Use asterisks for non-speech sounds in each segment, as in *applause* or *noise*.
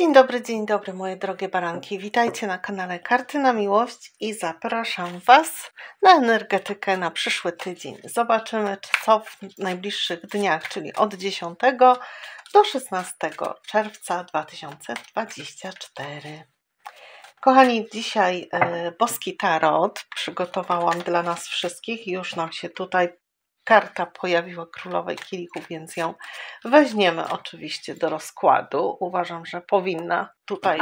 Dzień dobry, dzień dobry moje drogie baranki. Witajcie na kanale Karty na Miłość i zapraszam Was na energetykę na przyszły tydzień. Zobaczymy, co w najbliższych dniach, czyli od 10 do 16 czerwca 2024. Kochani, dzisiaj e, Boski Tarot przygotowałam dla nas wszystkich. Już nam się tutaj karta pojawiła królowej kielichów, więc ją weźmiemy oczywiście do rozkładu. Uważam, że powinna tutaj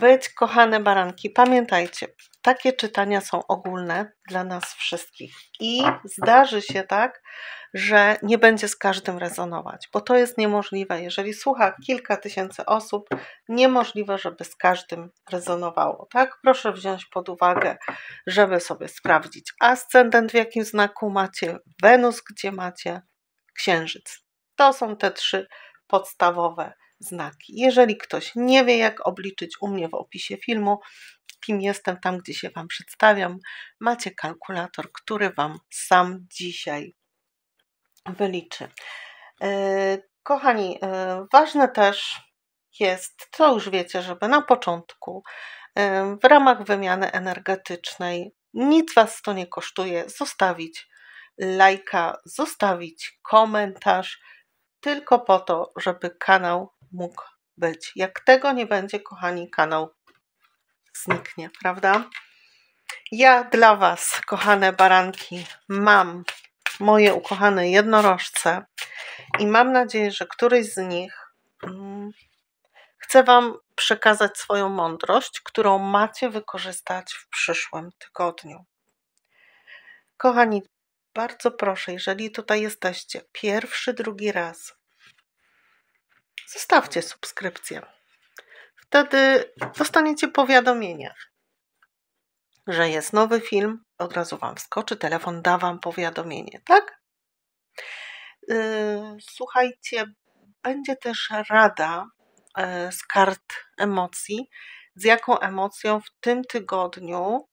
być. Kochane baranki, pamiętajcie, takie czytania są ogólne dla nas wszystkich i zdarzy się tak, że nie będzie z każdym rezonować, bo to jest niemożliwe. Jeżeli słucha kilka tysięcy osób, niemożliwe, żeby z każdym rezonowało. Tak, proszę wziąć pod uwagę, żeby sobie sprawdzić ascendent, w jakim znaku macie, Wenus, gdzie macie, Księżyc. To są te trzy podstawowe znaki. Jeżeli ktoś nie wie, jak obliczyć u mnie w opisie filmu, kim jestem, tam gdzie się Wam przedstawiam, macie kalkulator, który Wam sam dzisiaj wyliczy. E, kochani, e, ważne też jest, co już wiecie, żeby na początku e, w ramach wymiany energetycznej nic Was to nie kosztuje zostawić lajka, zostawić komentarz, tylko po to, żeby kanał mógł być. Jak tego nie będzie, kochani, kanał zniknie, prawda? Ja dla Was, kochane baranki, mam moje ukochane jednorożce i mam nadzieję, że któryś z nich mm, chce Wam przekazać swoją mądrość, którą macie wykorzystać w przyszłym tygodniu. Kochani, bardzo proszę, jeżeli tutaj jesteście pierwszy, drugi raz, zostawcie subskrypcję. Wtedy dostaniecie powiadomienie, że jest nowy film, od razu Wam wskoczy telefon, da Wam powiadomienie, tak? Y, słuchajcie, będzie też rada e, z kart emocji, z jaką emocją w tym tygodniu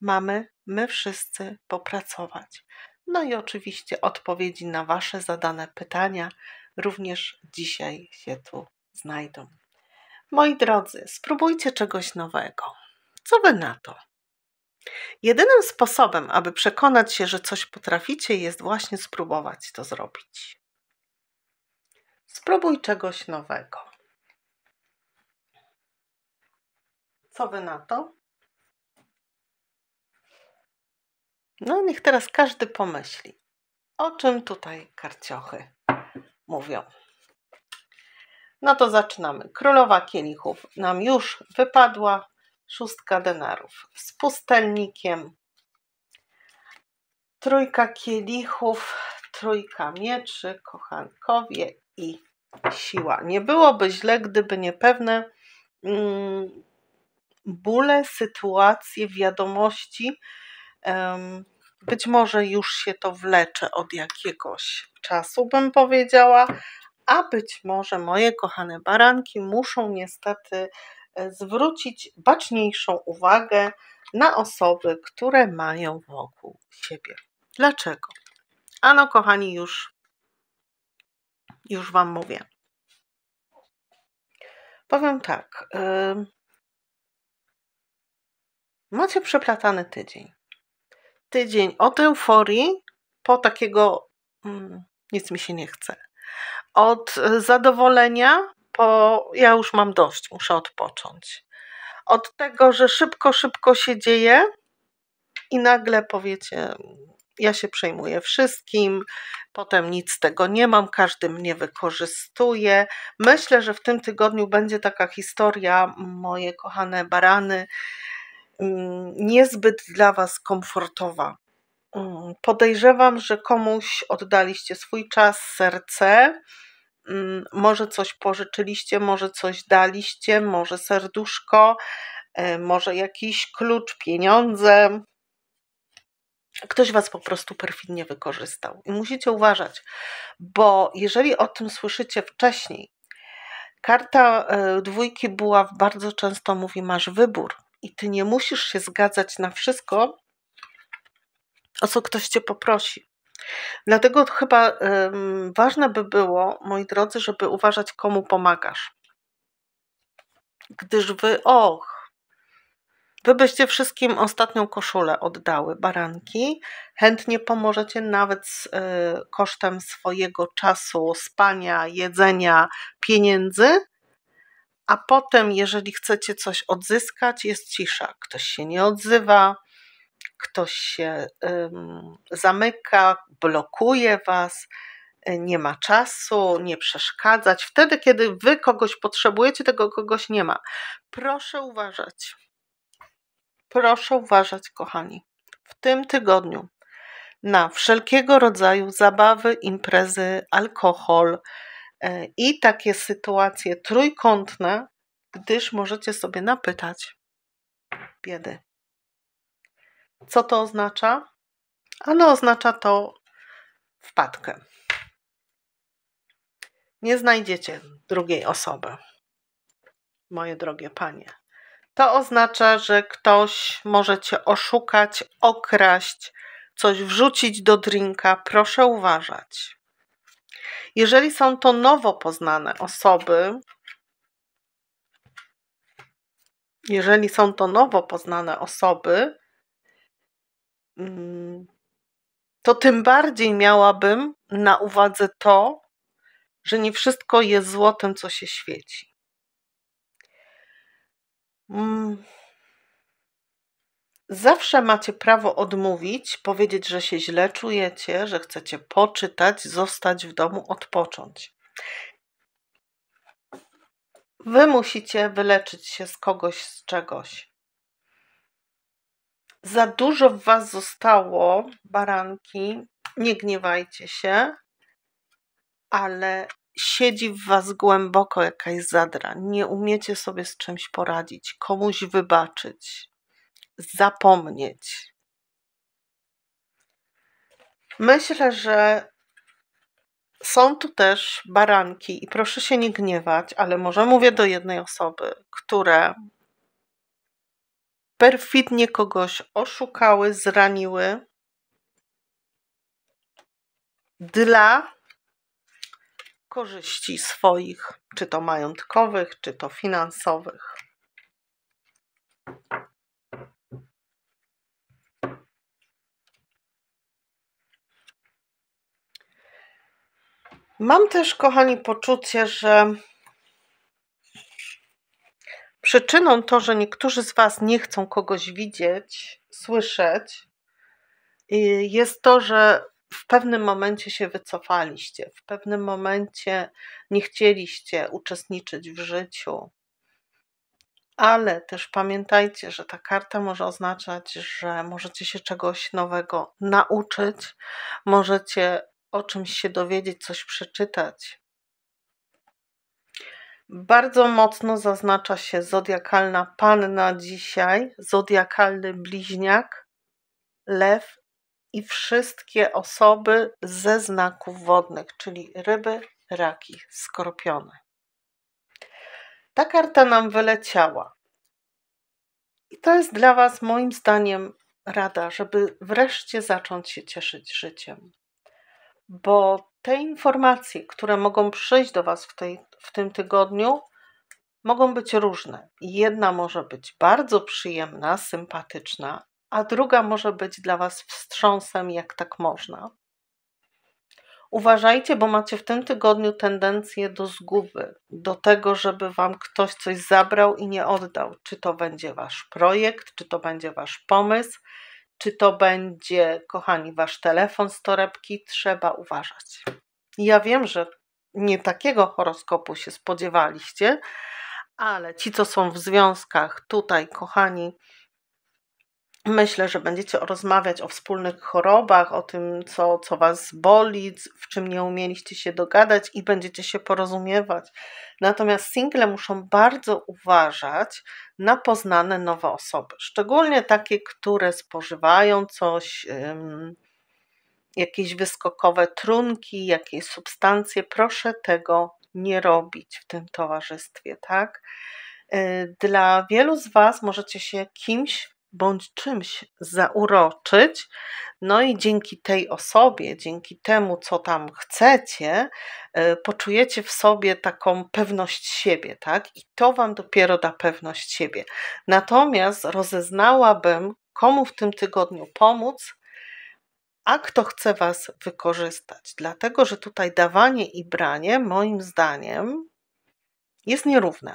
mamy my wszyscy popracować. No i oczywiście odpowiedzi na Wasze zadane pytania również dzisiaj się tu znajdą. Moi drodzy, spróbujcie czegoś nowego. Co Wy na to? Jedynym sposobem, aby przekonać się, że coś potraficie, jest właśnie spróbować to zrobić. Spróbuj czegoś nowego. Co wy na to? No, niech teraz każdy pomyśli, o czym tutaj karciochy mówią. No to zaczynamy. Królowa kielichów nam już wypadła, szóstka denarów z pustelnikiem, trójka kielichów, trójka mieczy, kochankowie i siła. Nie byłoby źle, gdyby niepewne mm, bóle, sytuacje, wiadomości. Um, być może już się to wlecze od jakiegoś czasu, bym powiedziała, a być może moje kochane baranki muszą niestety zwrócić baczniejszą uwagę na osoby, które mają wokół siebie. Dlaczego? Ano, kochani, już, już Wam mówię. Powiem tak. Yy, macie przeplatany tydzień. Tydzień od euforii po takiego mm, nic mi się nie chce. Od y, zadowolenia bo ja już mam dość, muszę odpocząć. Od tego, że szybko, szybko się dzieje i nagle powiecie, ja się przejmuję wszystkim, potem nic z tego nie mam, każdy mnie wykorzystuje. Myślę, że w tym tygodniu będzie taka historia, moje kochane barany, mm, niezbyt dla Was komfortowa. Mm, podejrzewam, że komuś oddaliście swój czas, serce, Mm, może coś pożyczyliście, może coś daliście, może serduszko, e, może jakiś klucz, pieniądze. Ktoś was po prostu perfidnie wykorzystał. I musicie uważać, bo jeżeli o tym słyszycie wcześniej, karta e, dwójki była bardzo często mówi: masz wybór i ty nie musisz się zgadzać na wszystko, o co ktoś cię poprosi. Dlatego chyba ważne by było, moi drodzy, żeby uważać, komu pomagasz. Gdyż wy, och, wy byście wszystkim ostatnią koszulę oddały, baranki. Chętnie pomożecie nawet z, e, kosztem swojego czasu, spania, jedzenia, pieniędzy. A potem, jeżeli chcecie coś odzyskać, jest cisza. Ktoś się nie odzywa, ktoś się zamyka, blokuje was, e, nie ma czasu, nie przeszkadzać. Wtedy, kiedy wy kogoś potrzebujecie, tego kogoś nie ma. Proszę uważać. Proszę uważać, kochani, w tym tygodniu na wszelkiego rodzaju zabawy, imprezy, alkohol e, i takie sytuacje trójkątne, gdyż możecie sobie napytać biedy. Co to oznacza? Ano oznacza to wpadkę. Nie znajdziecie drugiej osoby, moje drogie panie. To oznacza, że ktoś może cię oszukać, okraść, coś wrzucić do drinka. Proszę uważać. Jeżeli są to nowo poznane osoby, jeżeli są to nowo poznane osoby, Mm. to tym bardziej miałabym na uwadze to, że nie wszystko jest złotem, co się świeci. Mm. Zawsze macie prawo odmówić, powiedzieć, że się źle czujecie, że chcecie poczytać, zostać w domu, odpocząć. Wy musicie wyleczyć się z kogoś, z czegoś. Za dużo w Was zostało, baranki, nie gniewajcie się, ale siedzi w Was głęboko jakaś zadra. Nie umiecie sobie z czymś poradzić, komuś wybaczyć, zapomnieć. Myślę, że są tu też baranki i proszę się nie gniewać, ale może mówię do jednej osoby, które perfidnie kogoś oszukały, zraniły dla korzyści swoich, czy to majątkowych, czy to finansowych. Mam też, kochani, poczucie, że Przyczyną to, że niektórzy z Was nie chcą kogoś widzieć, słyszeć, y, jest to, że w pewnym momencie się wycofaliście, w pewnym momencie nie chcieliście uczestniczyć w życiu. Ale też pamiętajcie, że ta karta może oznaczać, że możecie się czegoś nowego nauczyć, możecie o czymś się dowiedzieć, coś przeczytać, bardzo mocno zaznacza się zodiakalna panna dzisiaj, zodiakalny bliźniak, lew i wszystkie osoby ze znaków wodnych, czyli ryby, raki, skorpiony. Ta karta nam wyleciała. I to jest dla Was, moim zdaniem, rada, żeby wreszcie zacząć się cieszyć życiem, bo te informacje, które mogą przyjść do Was w, tej, w tym tygodniu, mogą być różne. Jedna może być bardzo przyjemna, sympatyczna, a druga może być dla Was wstrząsem, jak tak można. Uważajcie, bo macie w tym tygodniu tendencję do zguby, do tego, żeby Wam ktoś coś zabrał i nie oddał. Czy to będzie Wasz projekt, czy to będzie Wasz pomysł czy to będzie, kochani, wasz telefon z torebki, trzeba uważać. Ja wiem, że nie takiego horoskopu się spodziewaliście, ale ci, co są w związkach, tutaj, kochani, Myślę, że będziecie rozmawiać o wspólnych chorobach, o tym, co, co Was boli, w czym nie umieliście się dogadać i będziecie się porozumiewać. Natomiast single muszą bardzo uważać na poznane nowe osoby, szczególnie takie, które spożywają coś, jakieś wyskokowe trunki, jakieś substancje. Proszę tego nie robić w tym towarzystwie, tak? Y, dla wielu z Was możecie się kimś bądź czymś zauroczyć. No i dzięki tej osobie, dzięki temu, co tam chcecie, e, poczujecie w sobie taką pewność siebie, tak? I to Wam dopiero da pewność siebie. Natomiast rozeznałabym, komu w tym tygodniu pomóc, a kto chce Was wykorzystać. Dlatego, że tutaj dawanie i branie, moim zdaniem, jest nierówne.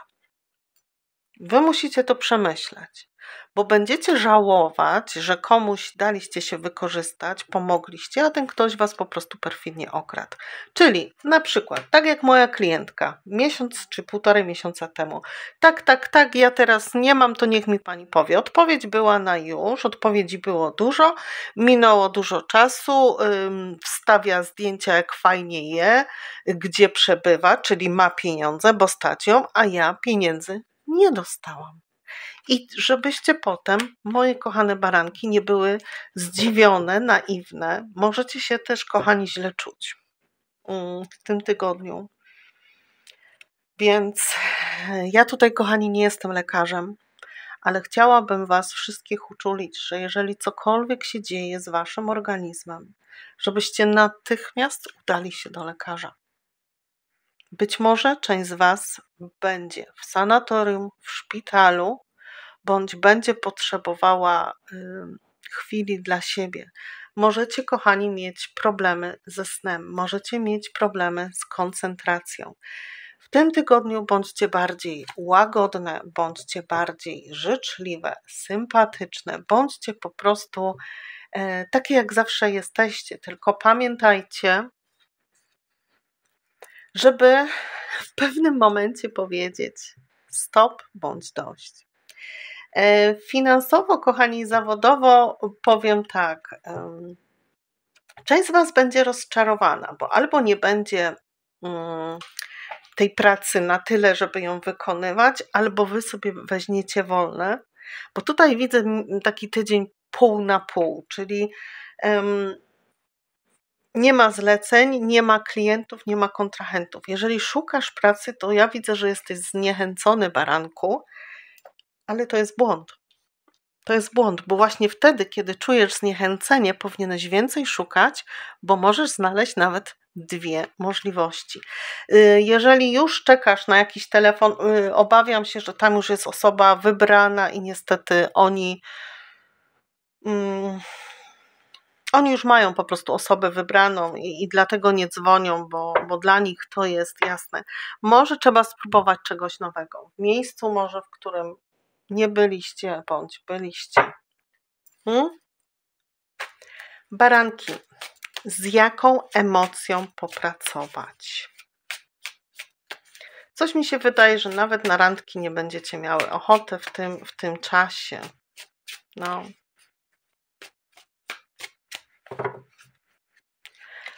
Wy musicie to przemyśleć, bo będziecie żałować, że komuś daliście się wykorzystać, pomogliście, a ten ktoś was po prostu perfidnie okradł. Czyli na przykład, tak jak moja klientka miesiąc czy półtorej miesiąca temu, tak, tak, tak, ja teraz nie mam, to niech mi pani powie. Odpowiedź była na już, odpowiedzi było dużo, minęło dużo czasu, ym, wstawia zdjęcia, jak fajnie je, gdzie przebywa, czyli ma pieniądze, bo stać ją, a ja pieniędzy nie dostałam. I żebyście potem, moje kochane baranki, nie były zdziwione, naiwne, możecie się też, kochani, źle czuć mm, w tym tygodniu. Więc e, ja tutaj, kochani, nie jestem lekarzem, ale chciałabym Was wszystkich uczulić, że jeżeli cokolwiek się dzieje z Waszym organizmem, żebyście natychmiast udali się do lekarza. Być może część z Was będzie w sanatorium, w szpitalu, bądź będzie potrzebowała chwili dla siebie. Możecie, kochani, mieć problemy ze snem, możecie mieć problemy z koncentracją. W tym tygodniu bądźcie bardziej łagodne, bądźcie bardziej życzliwe, sympatyczne, bądźcie po prostu e, takie jak zawsze jesteście, tylko pamiętajcie, żeby w pewnym momencie powiedzieć stop bądź dość. E, finansowo, kochani, zawodowo powiem tak. Część z Was będzie rozczarowana, bo albo nie będzie mm, tej pracy na tyle, żeby ją wykonywać, albo Wy sobie weźmiecie wolne, bo tutaj widzę taki tydzień pół na pół, czyli nie ma zleceń, nie ma klientów, nie ma kontrahentów. Jeżeli szukasz pracy, to ja widzę, że jesteś zniechęcony baranku, ale to jest błąd. To jest błąd, bo właśnie wtedy, kiedy czujesz zniechęcenie, powinieneś więcej szukać, bo możesz znaleźć nawet dwie możliwości. Y, jeżeli już czekasz na jakiś telefon, y, obawiam się, że tam już jest osoba wybrana i niestety oni. Mm, oni już mają po prostu osobę wybraną i, i dlatego nie dzwonią, bo, bo dla nich to jest jasne. Może trzeba spróbować czegoś nowego. W miejscu może, w którym nie byliście bądź byliście. Hmm? Baranki. Z jaką emocją popracować? Coś mi się wydaje, że nawet na randki nie będziecie miały ochoty w tym, w tym czasie. No,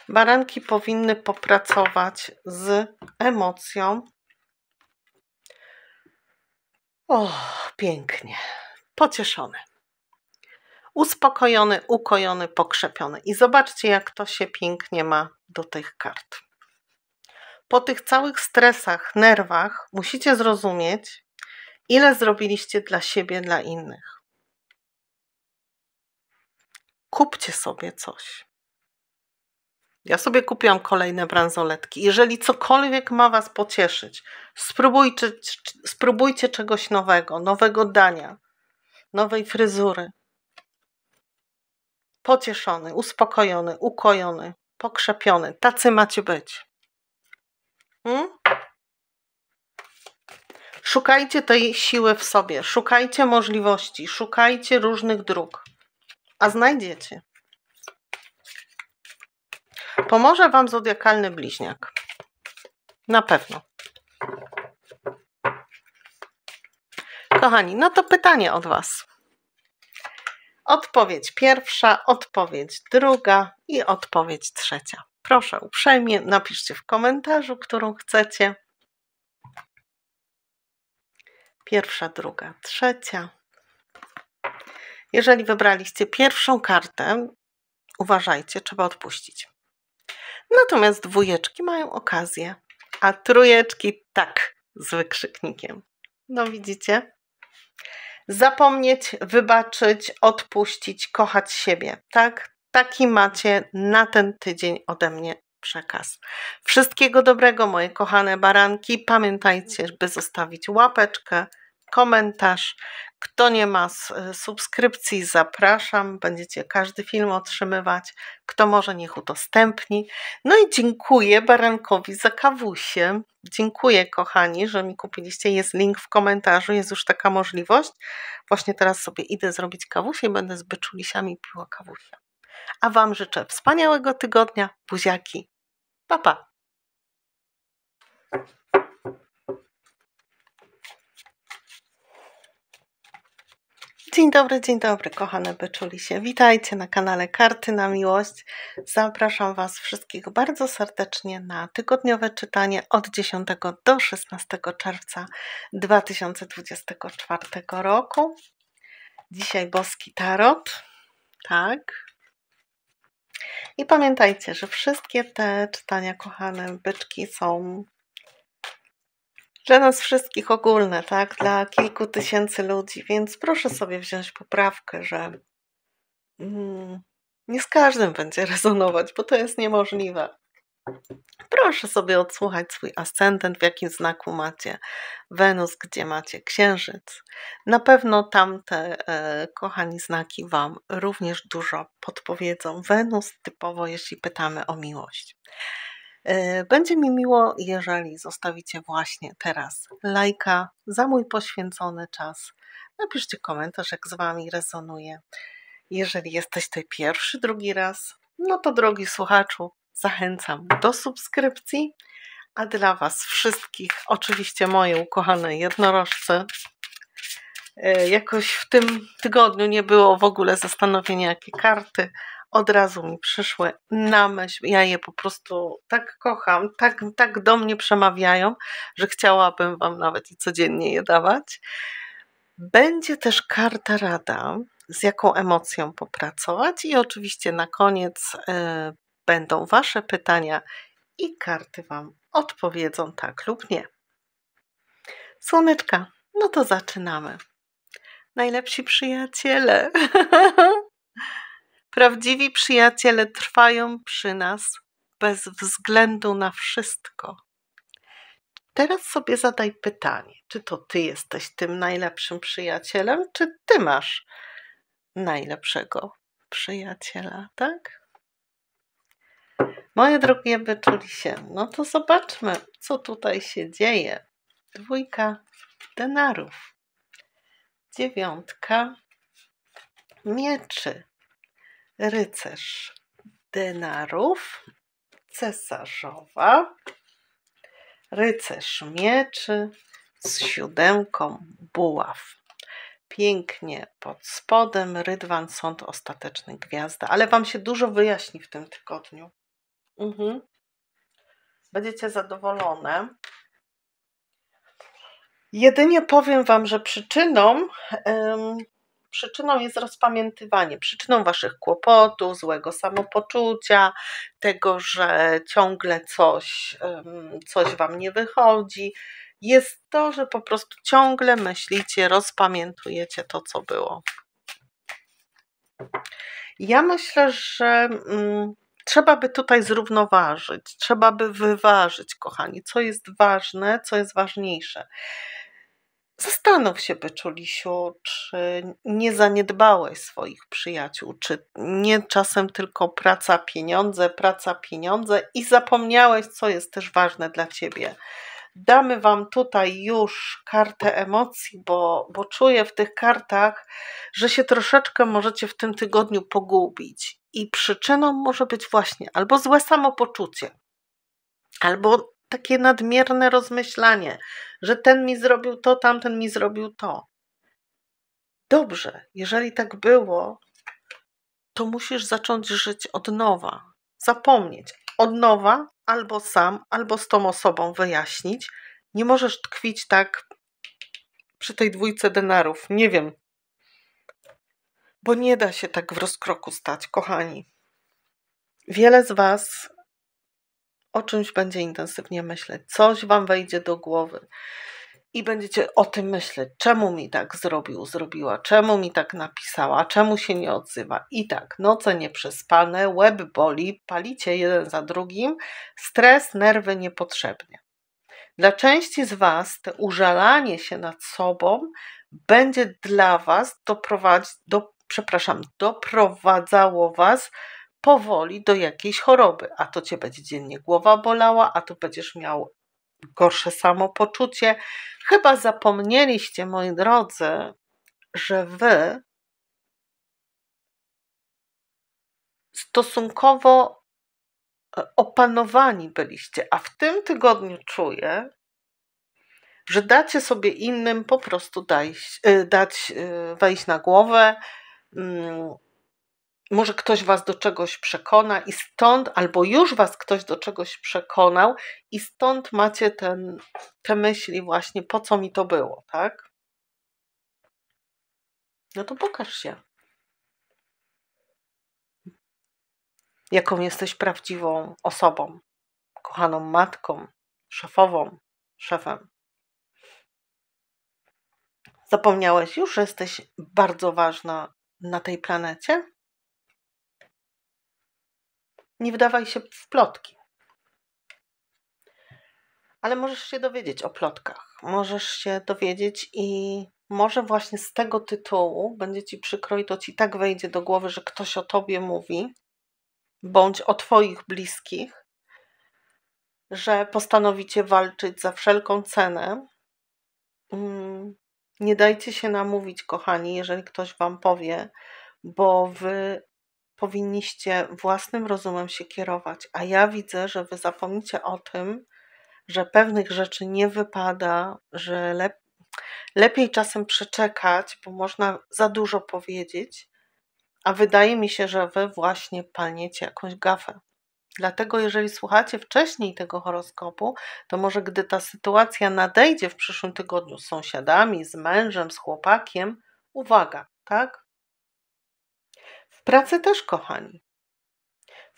Baranki powinny popracować z emocją. O, pięknie. Pocieszony. Uspokojony, ukojony, pokrzepiony. I zobaczcie, jak to się pięknie ma do tych kart. Po tych całych stresach, nerwach musicie zrozumieć, ile zrobiliście dla siebie, dla innych kupcie sobie coś. Ja sobie kupiłam kolejne bransoletki. Jeżeli cokolwiek ma Was pocieszyć, spróbujcie, spróbujcie czegoś nowego, nowego dania, nowej fryzury. Pocieszony, uspokojony, ukojony, pokrzepiony. Tacy macie być. Hmm? Szukajcie tej siły w sobie, szukajcie możliwości, szukajcie różnych dróg a znajdziecie. Pomoże Wam zodiakalny bliźniak. Na pewno. Kochani, no to pytanie od Was. Odpowiedź pierwsza, odpowiedź druga i odpowiedź trzecia. Proszę uprzejmie, napiszcie w komentarzu, którą chcecie. Pierwsza, druga, trzecia. Jeżeli wybraliście pierwszą kartę, uważajcie, trzeba odpuścić. Natomiast dwójeczki mają okazję, a trójeczki tak z wykrzyknikiem. No widzicie? Zapomnieć, wybaczyć, odpuścić, kochać siebie. Tak? Taki macie na ten tydzień ode mnie przekaz. Wszystkiego dobrego, moje kochane baranki. Pamiętajcie, by zostawić łapeczkę, komentarz. Kto nie ma subskrypcji, zapraszam. Będziecie każdy film otrzymywać. Kto może, niech udostępni. No i dziękuję Barankowi za kawusie. Dziękuję, kochani, że mi kupiliście. Jest link w komentarzu, jest już taka możliwość. Właśnie teraz sobie idę zrobić kawusie i będę z byczulisiami piła kawusie. A Wam życzę wspaniałego tygodnia. Buziaki. Pa, pa. Dzień dobry, dzień dobry, kochane byczulisie. Witajcie na kanale Karty na Miłość. Zapraszam Was wszystkich bardzo serdecznie na tygodniowe czytanie od 10 do 16 czerwca 2024 roku. Dzisiaj Boski Tarot, tak. I pamiętajcie, że wszystkie te czytania, kochane byczki, są dla nas wszystkich ogólne, tak? Dla kilku tysięcy ludzi, więc proszę sobie wziąć poprawkę, że mm, nie z każdym będzie rezonować, bo to jest niemożliwe. Proszę sobie odsłuchać swój ascendent, w jakim znaku macie Wenus, gdzie macie Księżyc. Na pewno tamte, e, kochani, znaki Wam również dużo podpowiedzą. Wenus typowo, jeśli pytamy o miłość. E, będzie mi miło, jeżeli zostawicie właśnie teraz lajka za mój poświęcony czas. Napiszcie komentarz, jak z Wami rezonuje. Jeżeli jesteś tutaj pierwszy, drugi raz, no to drogi słuchaczu, zachęcam do subskrypcji. A dla Was wszystkich, oczywiście moje ukochane jednorożce, e, jakoś w tym tygodniu nie było w ogóle zastanowienia, jakie karty od razu mi przyszły na myśl. Ja je po prostu tak kocham, tak, tak do mnie przemawiają, że chciałabym Wam nawet i codziennie je dawać. Będzie też karta rada, z jaką emocją popracować, i oczywiście na koniec y, będą Wasze pytania i karty Wam odpowiedzą tak lub nie. Słoneczka, no to zaczynamy. Najlepsi przyjaciele. *laughs* Prawdziwi przyjaciele trwają przy nas bez względu na wszystko. Teraz sobie zadaj pytanie, czy to ty jesteś tym najlepszym przyjacielem, czy ty masz najlepszego przyjaciela, tak? Moje drogie wyczuli się, no to zobaczmy, co tutaj się dzieje. Dwójka denarów, dziewiątka mieczy, rycerz denarów, cesarzowa, rycerz mieczy z siódemką buław. Pięknie pod spodem, rydwan, sąd ostateczny, gwiazda. Ale Wam się dużo wyjaśni w tym tygodniu. Mhm. Będziecie zadowolone. Jedynie powiem Wam, że przyczyną... Ym, Przyczyną jest rozpamiętywanie, przyczyną waszych kłopotów, złego samopoczucia, tego, że ciągle coś, coś wam nie wychodzi, jest to, że po prostu ciągle myślicie, rozpamiętujecie to, co było. Ja myślę, że mm, trzeba by tutaj zrównoważyć, trzeba by wyważyć, kochani, co jest ważne, co jest ważniejsze. Zastanów się, Peczulisiu, czy nie zaniedbałeś swoich przyjaciół, czy nie czasem tylko praca, pieniądze, praca, pieniądze i zapomniałeś, co jest też ważne dla ciebie. Damy Wam tutaj już kartę emocji, bo, bo czuję w tych kartach, że się troszeczkę możecie w tym tygodniu pogubić. I przyczyną może być właśnie albo złe samopoczucie, albo takie nadmierne rozmyślanie, że ten mi zrobił to, tamten mi zrobił to. Dobrze, jeżeli tak było, to musisz zacząć żyć od nowa, zapomnieć. Od nowa albo sam, albo z tą osobą wyjaśnić. Nie możesz tkwić tak przy tej dwójce denarów. Nie wiem, bo nie da się tak w rozkroku stać, kochani. Wiele z Was o czymś będzie intensywnie myśleć, coś wam wejdzie do głowy i będziecie o tym myśleć, czemu mi tak zrobił, zrobiła, czemu mi tak napisała, czemu się nie odzywa. I tak, noce nieprzespane, łeb boli, palicie jeden za drugim, stres, nerwy niepotrzebnie. Dla części z Was to użalanie się nad sobą będzie dla Was doprowadzić, do, przepraszam, doprowadzało Was powoli do jakiejś choroby, a to cię będzie dziennie głowa bolała, a to będziesz miał gorsze samopoczucie. Chyba zapomnieliście, moi drodzy, że wy stosunkowo e, opanowani byliście, a w tym tygodniu czuję, że dacie sobie innym po prostu e, dać, dać e, wejść na głowę, mm, może ktoś Was do czegoś przekona i stąd, albo już Was ktoś do czegoś przekonał i stąd macie ten, te myśli właśnie, po co mi to było, tak? No to pokaż się. Jaką jesteś prawdziwą osobą, kochaną matką, szefową, szefem. Zapomniałeś już, że jesteś bardzo ważna na tej planecie? Nie wdawaj się w plotki. Ale możesz się dowiedzieć o plotkach, możesz się dowiedzieć i może właśnie z tego tytułu będzie ci przykro i to ci tak wejdzie do głowy, że ktoś o tobie mówi, bądź o twoich bliskich, że postanowicie walczyć za wszelką cenę. Mm, nie dajcie się namówić, kochani, jeżeli ktoś wam powie, bo wy powinniście własnym rozumem się kierować, a ja widzę, że wy zapomnicie o tym, że pewnych rzeczy nie wypada, że lep lepiej czasem przeczekać, bo można za dużo powiedzieć, a wydaje mi się, że wy właśnie palniecie jakąś gafę. Dlatego, jeżeli słuchacie wcześniej tego horoskopu, to może gdy ta sytuacja nadejdzie w przyszłym tygodniu z sąsiadami, z mężem, z chłopakiem, uwaga, tak? W pracy też, kochani.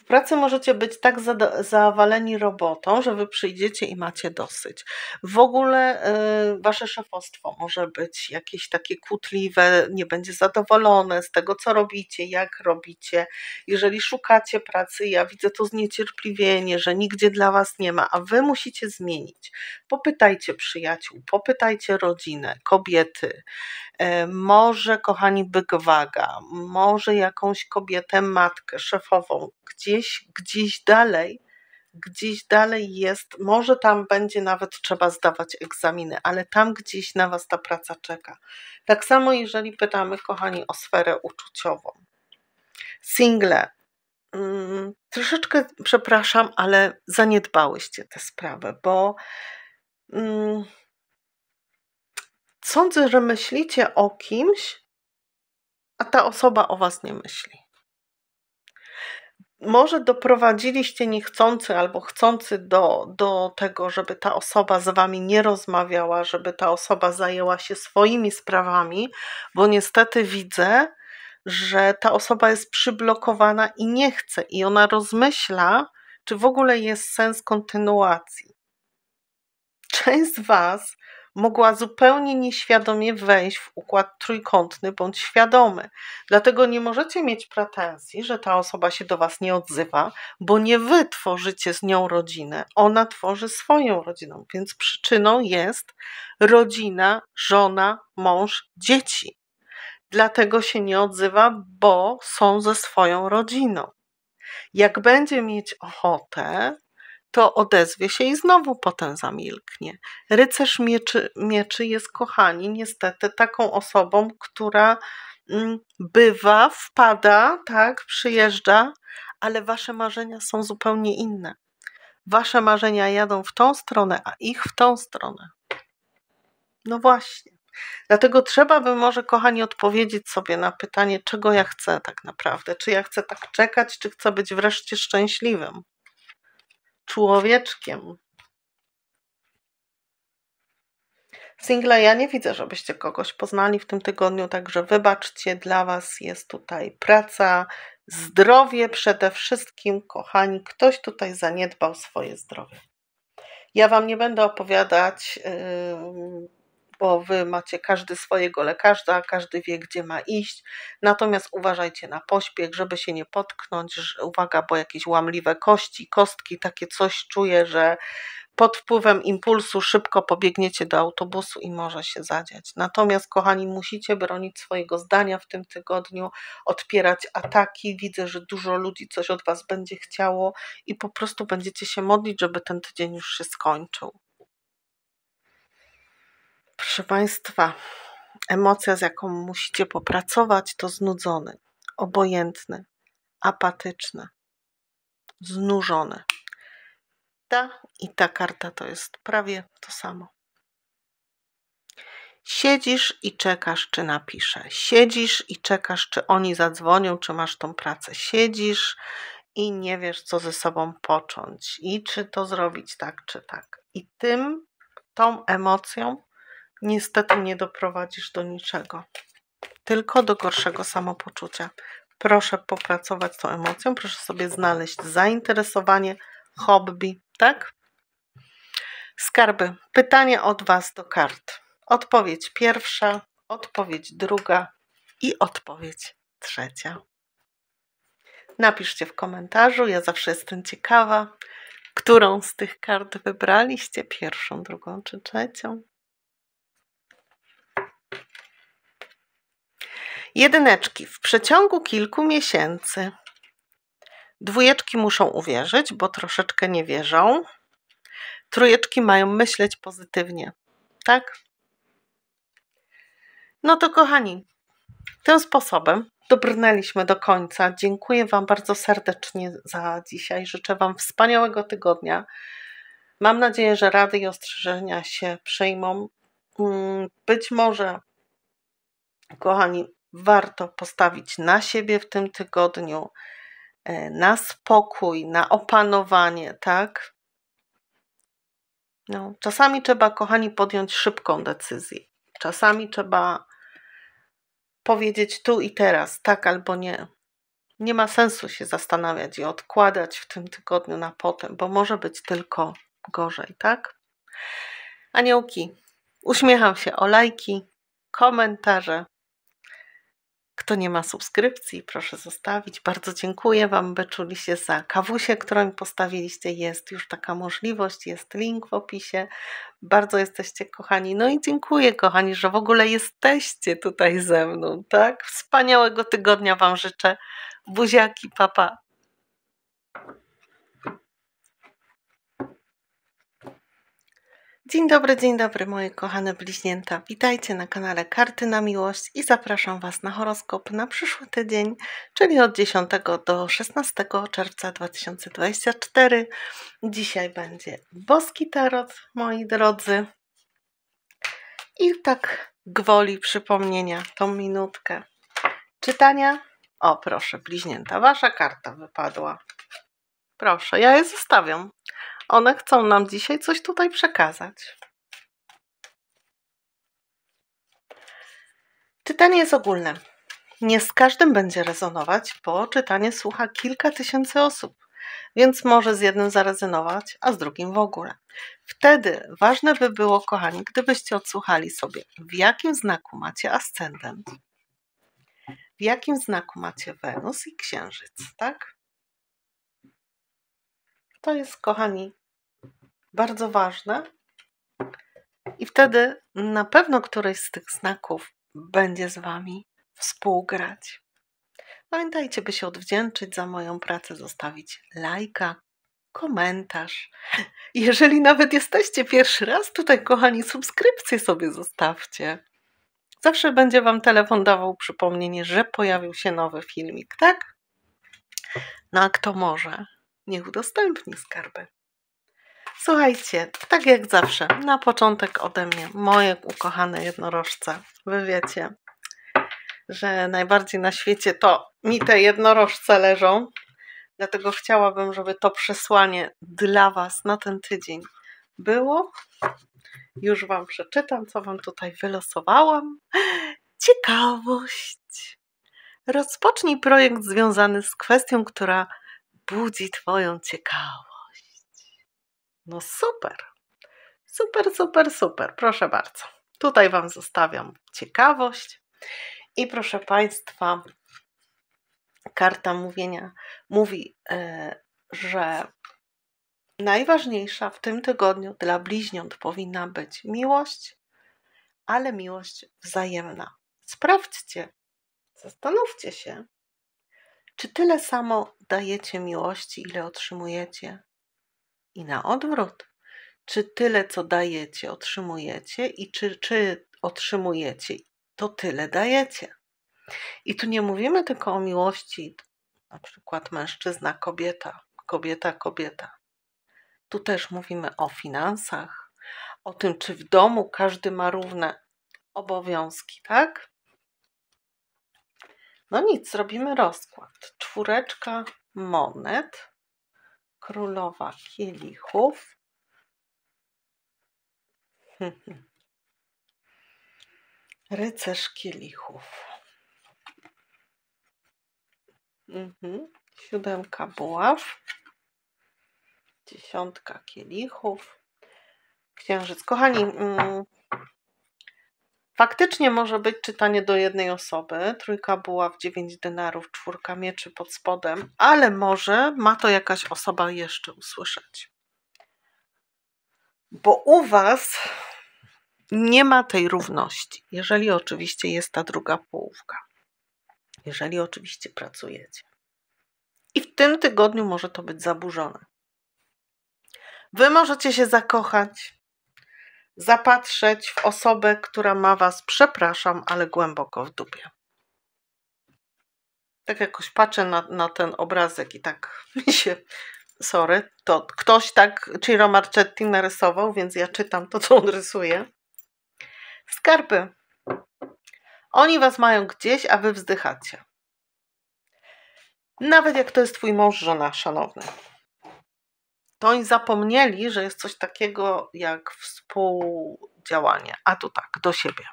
W pracy możecie być tak za zawaleni robotą, że wy przyjdziecie i macie dosyć. W ogóle y, wasze szefostwo może być jakieś takie kłótliwe, nie będzie zadowolone z tego, co robicie, jak robicie. Jeżeli szukacie pracy, ja widzę to zniecierpliwienie, że nigdzie dla was nie ma, a wy musicie zmienić. Popytajcie przyjaciół, popytajcie rodzinę, kobiety. E, może, kochani, bygwaga, może jakąś kobietę, matkę, szefową, gdzie gdzieś, gdzieś dalej, gdzieś dalej jest, może tam będzie nawet trzeba zdawać egzaminy, ale tam gdzieś na Was ta praca czeka. Tak samo, jeżeli pytamy, kochani, o sferę uczuciową. Single, mm, troszeczkę przepraszam, ale zaniedbałyście tę sprawę, bo mm, sądzę, że myślicie o kimś, a ta osoba o Was nie myśli może doprowadziliście niechcący albo chcący do, do tego, żeby ta osoba z wami nie rozmawiała, żeby ta osoba zajęła się swoimi sprawami, bo niestety widzę, że ta osoba jest przyblokowana i nie chce, i ona rozmyśla, czy w ogóle jest sens kontynuacji. Część z Was mogła zupełnie nieświadomie wejść w układ trójkątny bądź świadomy. Dlatego nie możecie mieć pretensji, że ta osoba się do Was nie odzywa, bo nie Wy tworzycie z nią rodzinę, ona tworzy swoją rodziną, więc przyczyną jest rodzina, żona, mąż, dzieci. Dlatego się nie odzywa, bo są ze swoją rodziną. Jak będzie mieć ochotę, to odezwie się i znowu potem zamilknie. Rycerz mieczy, mieczy jest, kochani, niestety taką osobą, która mm, bywa, wpada, tak, przyjeżdża, ale wasze marzenia są zupełnie inne. Wasze marzenia jadą w tą stronę, a ich w tą stronę. No właśnie. Dlatego trzeba by może, kochani, odpowiedzieć sobie na pytanie, czego ja chcę tak naprawdę. Czy ja chcę tak czekać, czy chcę być wreszcie szczęśliwym? człowieczkiem. Singla ja nie widzę, żebyście kogoś poznali w tym tygodniu, także wybaczcie, dla Was jest tutaj praca, zdrowie przede wszystkim, kochani. Ktoś tutaj zaniedbał swoje zdrowie. Ja Wam nie będę opowiadać. Yy bo wy macie każdy swojego lekarza, każdy wie, gdzie ma iść. Natomiast uważajcie na pośpiech, żeby się nie potknąć. Uwaga, bo jakieś łamliwe kości, kostki, takie coś czuję, że pod wpływem impulsu szybko pobiegniecie do autobusu i może się zadziać. Natomiast, kochani, musicie bronić swojego zdania w tym tygodniu, odpierać ataki. Widzę, że dużo ludzi coś od Was będzie chciało i po prostu będziecie się modlić, żeby ten tydzień już się skończył. Proszę Państwa, emocja, z jaką musicie popracować, to znudzony, obojętny, apatyczny, znużony. Ta i ta karta to jest prawie to samo. Siedzisz i czekasz, czy napisze. Siedzisz i czekasz, czy oni zadzwonią, czy masz tą pracę. Siedzisz i nie wiesz, co ze sobą począć i czy to zrobić tak, czy tak. I tym, tą emocją niestety nie doprowadzisz do niczego, tylko do gorszego samopoczucia. Proszę popracować z tą emocją, proszę sobie znaleźć zainteresowanie, hobby, tak? Skarby. Pytanie od Was do kart. Odpowiedź pierwsza, odpowiedź druga i odpowiedź trzecia. Napiszcie w komentarzu, ja zawsze jestem ciekawa, którą z tych kart wybraliście, pierwszą, drugą czy trzecią. Jedyneczki w przeciągu kilku miesięcy. Dwójeczki muszą uwierzyć, bo troszeczkę nie wierzą. Trójeczki mają myśleć pozytywnie, tak? No to kochani, tym sposobem dobrnęliśmy do końca. Dziękuję Wam bardzo serdecznie za dzisiaj. Życzę Wam wspaniałego tygodnia. Mam nadzieję, że rady i ostrzeżenia się przyjmą. Mm, być może, kochani, warto postawić na siebie w tym tygodniu, e, na spokój, na opanowanie, tak? No, czasami trzeba, kochani, podjąć szybką decyzję. Czasami trzeba powiedzieć tu i teraz, tak albo nie. Nie ma sensu się zastanawiać i odkładać w tym tygodniu na potem, bo może być tylko gorzej, tak? Aniołki, uśmiecham się o lajki, komentarze, kto nie ma subskrypcji, proszę zostawić. Bardzo dziękuję Wam, się za kawusię, którą mi postawiliście. Jest już taka możliwość, jest link w opisie. Bardzo jesteście kochani. No i dziękuję, kochani, że w ogóle jesteście tutaj ze mną, tak? Wspaniałego tygodnia Wam życzę. Buziaki, papa. Dzień dobry, dzień dobry moje kochane bliźnięta. Witajcie na kanale Karty na Miłość i zapraszam Was na horoskop na przyszły tydzień, czyli od 10 do 16 czerwca 2024. Dzisiaj będzie Boski Tarot, moi drodzy. I tak gwoli przypomnienia tą minutkę czytania. O proszę, bliźnięta, Wasza karta wypadła. Proszę, ja je zostawiam one chcą nam dzisiaj coś tutaj przekazać. Czytanie jest ogólne. Nie z każdym będzie rezonować, bo czytanie słucha kilka tysięcy osób, więc może z jednym zarezonować, a z drugim w ogóle. Wtedy ważne by było, kochani, gdybyście odsłuchali sobie, w jakim znaku macie ascendent, w jakim znaku macie Wenus i Księżyc, tak? To jest, kochani, bardzo ważne. I wtedy na pewno któryś z tych znaków będzie z Wami współgrać. Pamiętajcie, by się odwdzięczyć za moją pracę, zostawić lajka, komentarz. *laughs* Jeżeli nawet jesteście pierwszy raz tutaj, kochani, subskrypcję sobie zostawcie. Zawsze będzie Wam telefon dawał przypomnienie, że pojawił się nowy filmik, tak? No a kto może, niech udostępni skarby. Słuchajcie, tak jak zawsze, na początek ode mnie, moje ukochane jednorożce. Wy wiecie, że najbardziej na świecie to mi te jednorożce leżą, dlatego chciałabym, żeby to przesłanie dla Was na ten tydzień było. Już Wam przeczytam, co Wam tutaj wylosowałam. Ciekawość. Rozpocznij projekt związany z kwestią, która budzi Twoją ciekawość. No super. Super, super, super. Proszę bardzo. Tutaj Wam zostawiam ciekawość. I proszę Państwa, karta mówienia mówi, e, że najważniejsza w tym tygodniu dla bliźniąt powinna być miłość, ale miłość wzajemna. Sprawdźcie, zastanówcie się, czy tyle samo dajecie miłości, ile otrzymujecie? i na odwrót. Czy tyle, co dajecie, otrzymujecie, i czy, czy otrzymujecie, to tyle dajecie. I tu nie mówimy tylko o miłości, na przykład mężczyzna, kobieta, kobieta, kobieta. Tu też mówimy o finansach, o tym, czy w domu każdy ma równe obowiązki, tak? No nic, robimy rozkład. Czwóreczka monet królowa kielichów. *laughs* Rycerz kielichów. Mhm. Siódemka buław. Dziesiątka kielichów. Księżyc. Kochani, mm, Faktycznie może być czytanie do jednej osoby. Trójka była w 9 denarów, czwórka mieczy pod spodem, ale może ma to jakaś osoba jeszcze usłyszeć. Bo u Was nie ma tej równości, jeżeli oczywiście jest ta druga połówka. Jeżeli oczywiście pracujecie. I w tym tygodniu może to być zaburzone. Wy możecie się zakochać, zapatrzeć w osobę, która ma Was, przepraszam, ale głęboko w dupie. Tak jakoś patrzę na, na ten obrazek i tak *laughs* mi się, sorry, to ktoś tak Ciro Marchetti narysował, więc ja czytam to, co on rysuje. Skarpy. Oni Was mają gdzieś, a Wy wzdychacie. Nawet jak to jest Twój mąż, żona, szanowny to oni zapomnieli, że jest coś takiego jak współdziałanie. A tu tak, do siebie,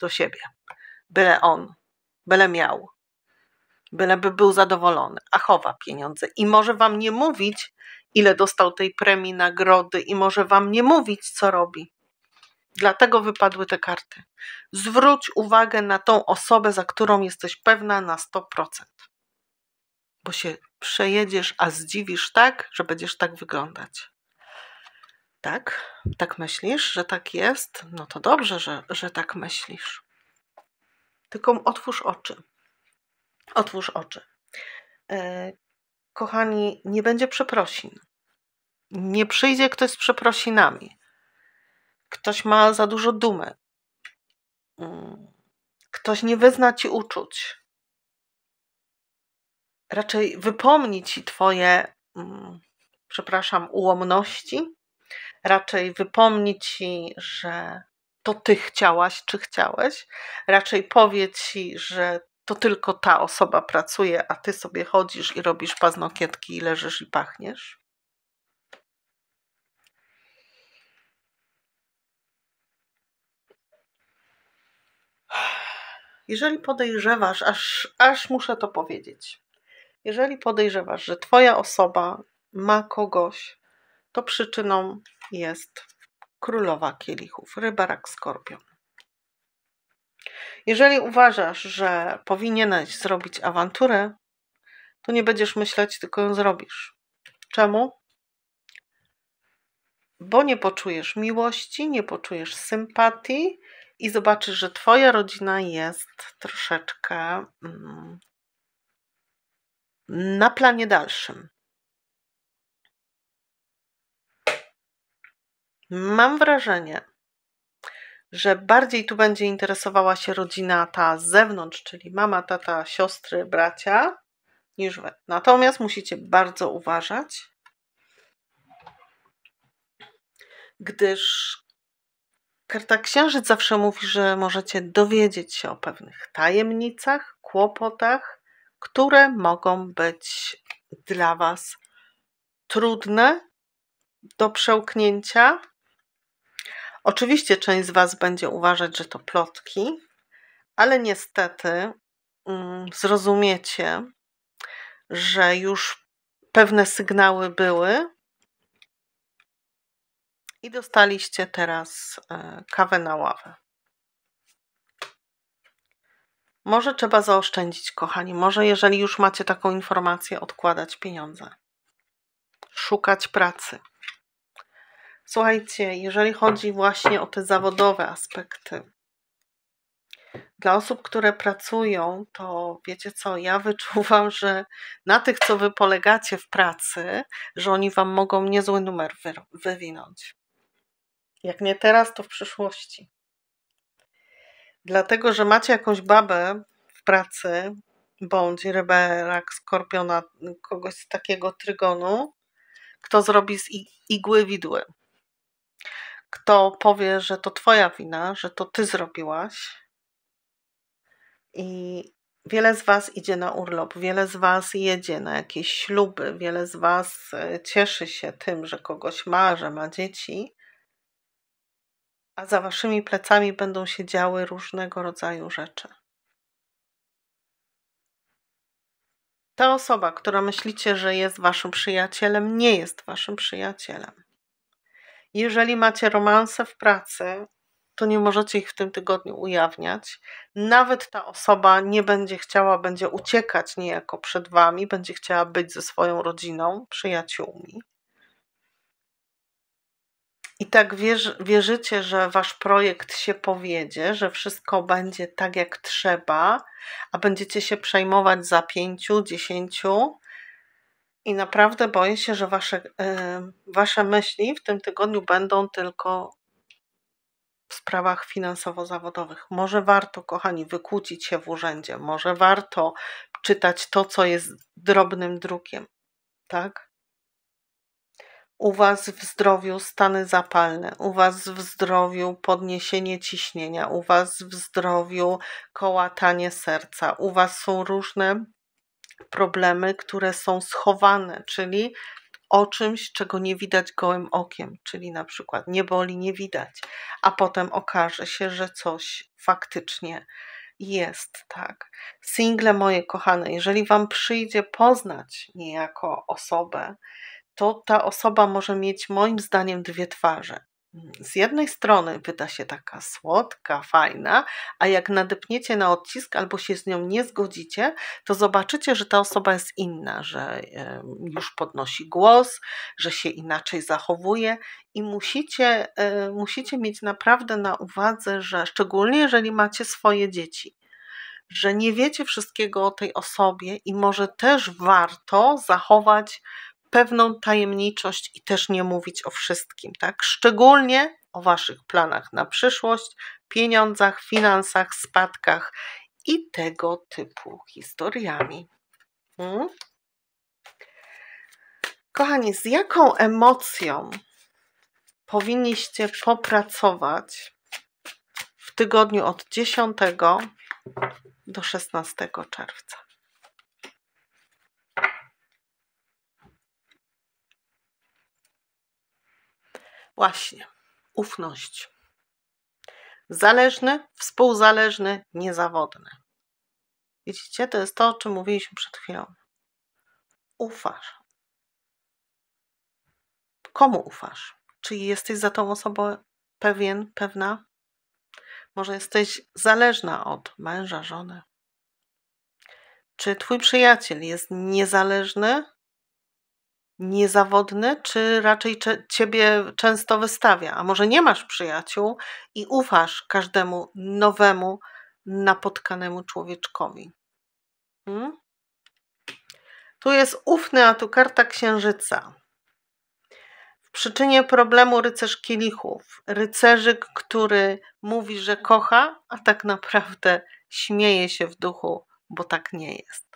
do siebie. Byle on, byle miał, byleby był zadowolony, a chowa pieniądze. I może wam nie mówić, ile dostał tej premii, nagrody, i może wam nie mówić, co robi. Dlatego wypadły te karty. Zwróć uwagę na tą osobę, za którą jesteś pewna na 100%, bo się przejedziesz, a zdziwisz tak, że będziesz tak wyglądać. Tak? Tak myślisz, że tak jest? No to dobrze, że, że tak myślisz. Tylko otwórz oczy. Otwórz oczy. E, kochani, nie będzie przeprosin. Nie przyjdzie ktoś z przeprosinami. Ktoś ma za dużo dumy. Mm. Ktoś nie wyzna ci uczuć raczej wypomni ci Twoje, mm, przepraszam, ułomności, raczej wypomni ci, że to Ty chciałaś, czy chciałeś, raczej powie ci, że to tylko ta osoba pracuje, a Ty sobie chodzisz i robisz paznokietki i leżysz i pachniesz. Jeżeli podejrzewasz, aż, aż muszę to powiedzieć, jeżeli podejrzewasz, że Twoja osoba ma kogoś, to przyczyną jest królowa kielichów, rybarak skorpion. Jeżeli uważasz, że powinieneś zrobić awanturę, to nie będziesz myśleć, tylko ją zrobisz. Czemu? Bo nie poczujesz miłości, nie poczujesz sympatii i zobaczysz, że Twoja rodzina jest troszeczkę. Mm, na planie dalszym. Mam wrażenie, że bardziej tu będzie interesowała się rodzina ta z zewnątrz, czyli mama, tata, siostry, bracia, niż wy. Natomiast musicie bardzo uważać, gdyż karta księżyc zawsze mówi, że możecie dowiedzieć się o pewnych tajemnicach, kłopotach, które mogą być dla Was trudne do przełknięcia. Oczywiście część z Was będzie uważać, że to plotki, ale niestety mm, zrozumiecie, że już pewne sygnały były i dostaliście teraz e, kawę na ławę. Może trzeba zaoszczędzić, kochani. Może jeżeli już macie taką informację, odkładać pieniądze. Szukać pracy. Słuchajcie, jeżeli chodzi właśnie o te zawodowe aspekty, dla osób, które pracują, to wiecie co, ja wyczuwam, że na tych, co wy polegacie w pracy, że oni wam mogą niezły numer wywinąć. Jak nie teraz, to w przyszłości dlatego że macie jakąś babę w pracy, bądź rybera, skorpiona, kogoś z takiego trygonu, kto zrobi z igły widły. Kto powie, że to twoja wina, że to ty zrobiłaś. I wiele z was idzie na urlop, wiele z was jedzie na jakieś śluby, wiele z was e, cieszy się tym, że kogoś ma, że ma dzieci a za waszymi plecami będą się działy różnego rodzaju rzeczy. Ta osoba, która myślicie, że jest waszym przyjacielem, nie jest waszym przyjacielem. Jeżeli macie romanse w pracy, to nie możecie ich w tym tygodniu ujawniać. Nawet ta osoba nie będzie chciała, będzie uciekać niejako przed wami, będzie chciała być ze swoją rodziną, przyjaciółmi i tak wierzy, wierzycie, że wasz projekt się powiedzie, że wszystko będzie tak jak trzeba, a będziecie się przejmować za pięciu, dziesięciu. I naprawdę boję się, że wasze, yy, wasze myśli w tym tygodniu będą tylko w sprawach finansowo-zawodowych. Może warto, kochani, wykłócić się w urzędzie, może warto czytać to, co jest drobnym drukiem, tak? u Was w zdrowiu stany zapalne, u Was w zdrowiu podniesienie ciśnienia, u Was w zdrowiu kołatanie serca, u Was są różne problemy, które są schowane, czyli o czymś, czego nie widać gołym okiem, czyli na przykład nie boli, nie widać, a potem okaże się, że coś faktycznie jest, tak. Single moje kochane, jeżeli Wam przyjdzie poznać niejako osobę, to ta osoba może mieć moim zdaniem dwie twarze. Z jednej strony wyda się taka słodka, fajna, a jak nadepniecie na odcisk albo się z nią nie zgodzicie, to zobaczycie, że ta osoba jest inna, że już podnosi głos, że się inaczej zachowuje i musicie, e, musicie mieć naprawdę na uwadze, że szczególnie jeżeli macie swoje dzieci, że nie wiecie wszystkiego o tej osobie i może też warto zachować pewną tajemniczość i też nie mówić o wszystkim, tak? Szczególnie o waszych planach na przyszłość, pieniądzach, finansach, spadkach i tego typu historiami. Hmm? Kochani, z jaką emocją powinniście popracować w tygodniu od 10 do 16 czerwca? Właśnie, ufność. Zależny, współzależny, niezawodny. Widzicie, to jest to, o czym mówiliśmy przed chwilą. Ufasz. Komu ufasz? Czy jesteś za tą osobą pewien, pewna? Może jesteś zależna od męża, żony? Czy twój przyjaciel jest niezależny, niezawodny, czy raczej ciebie często wystawia? A może nie masz przyjaciół i ufasz każdemu nowemu, napotkanemu człowieczkowi? Hmm? Tu jest ufny, a tu karta księżyca. W przyczynie problemu rycerz kielichów. Rycerzyk, który mówi, że kocha, a tak naprawdę śmieje się w duchu, bo tak nie jest.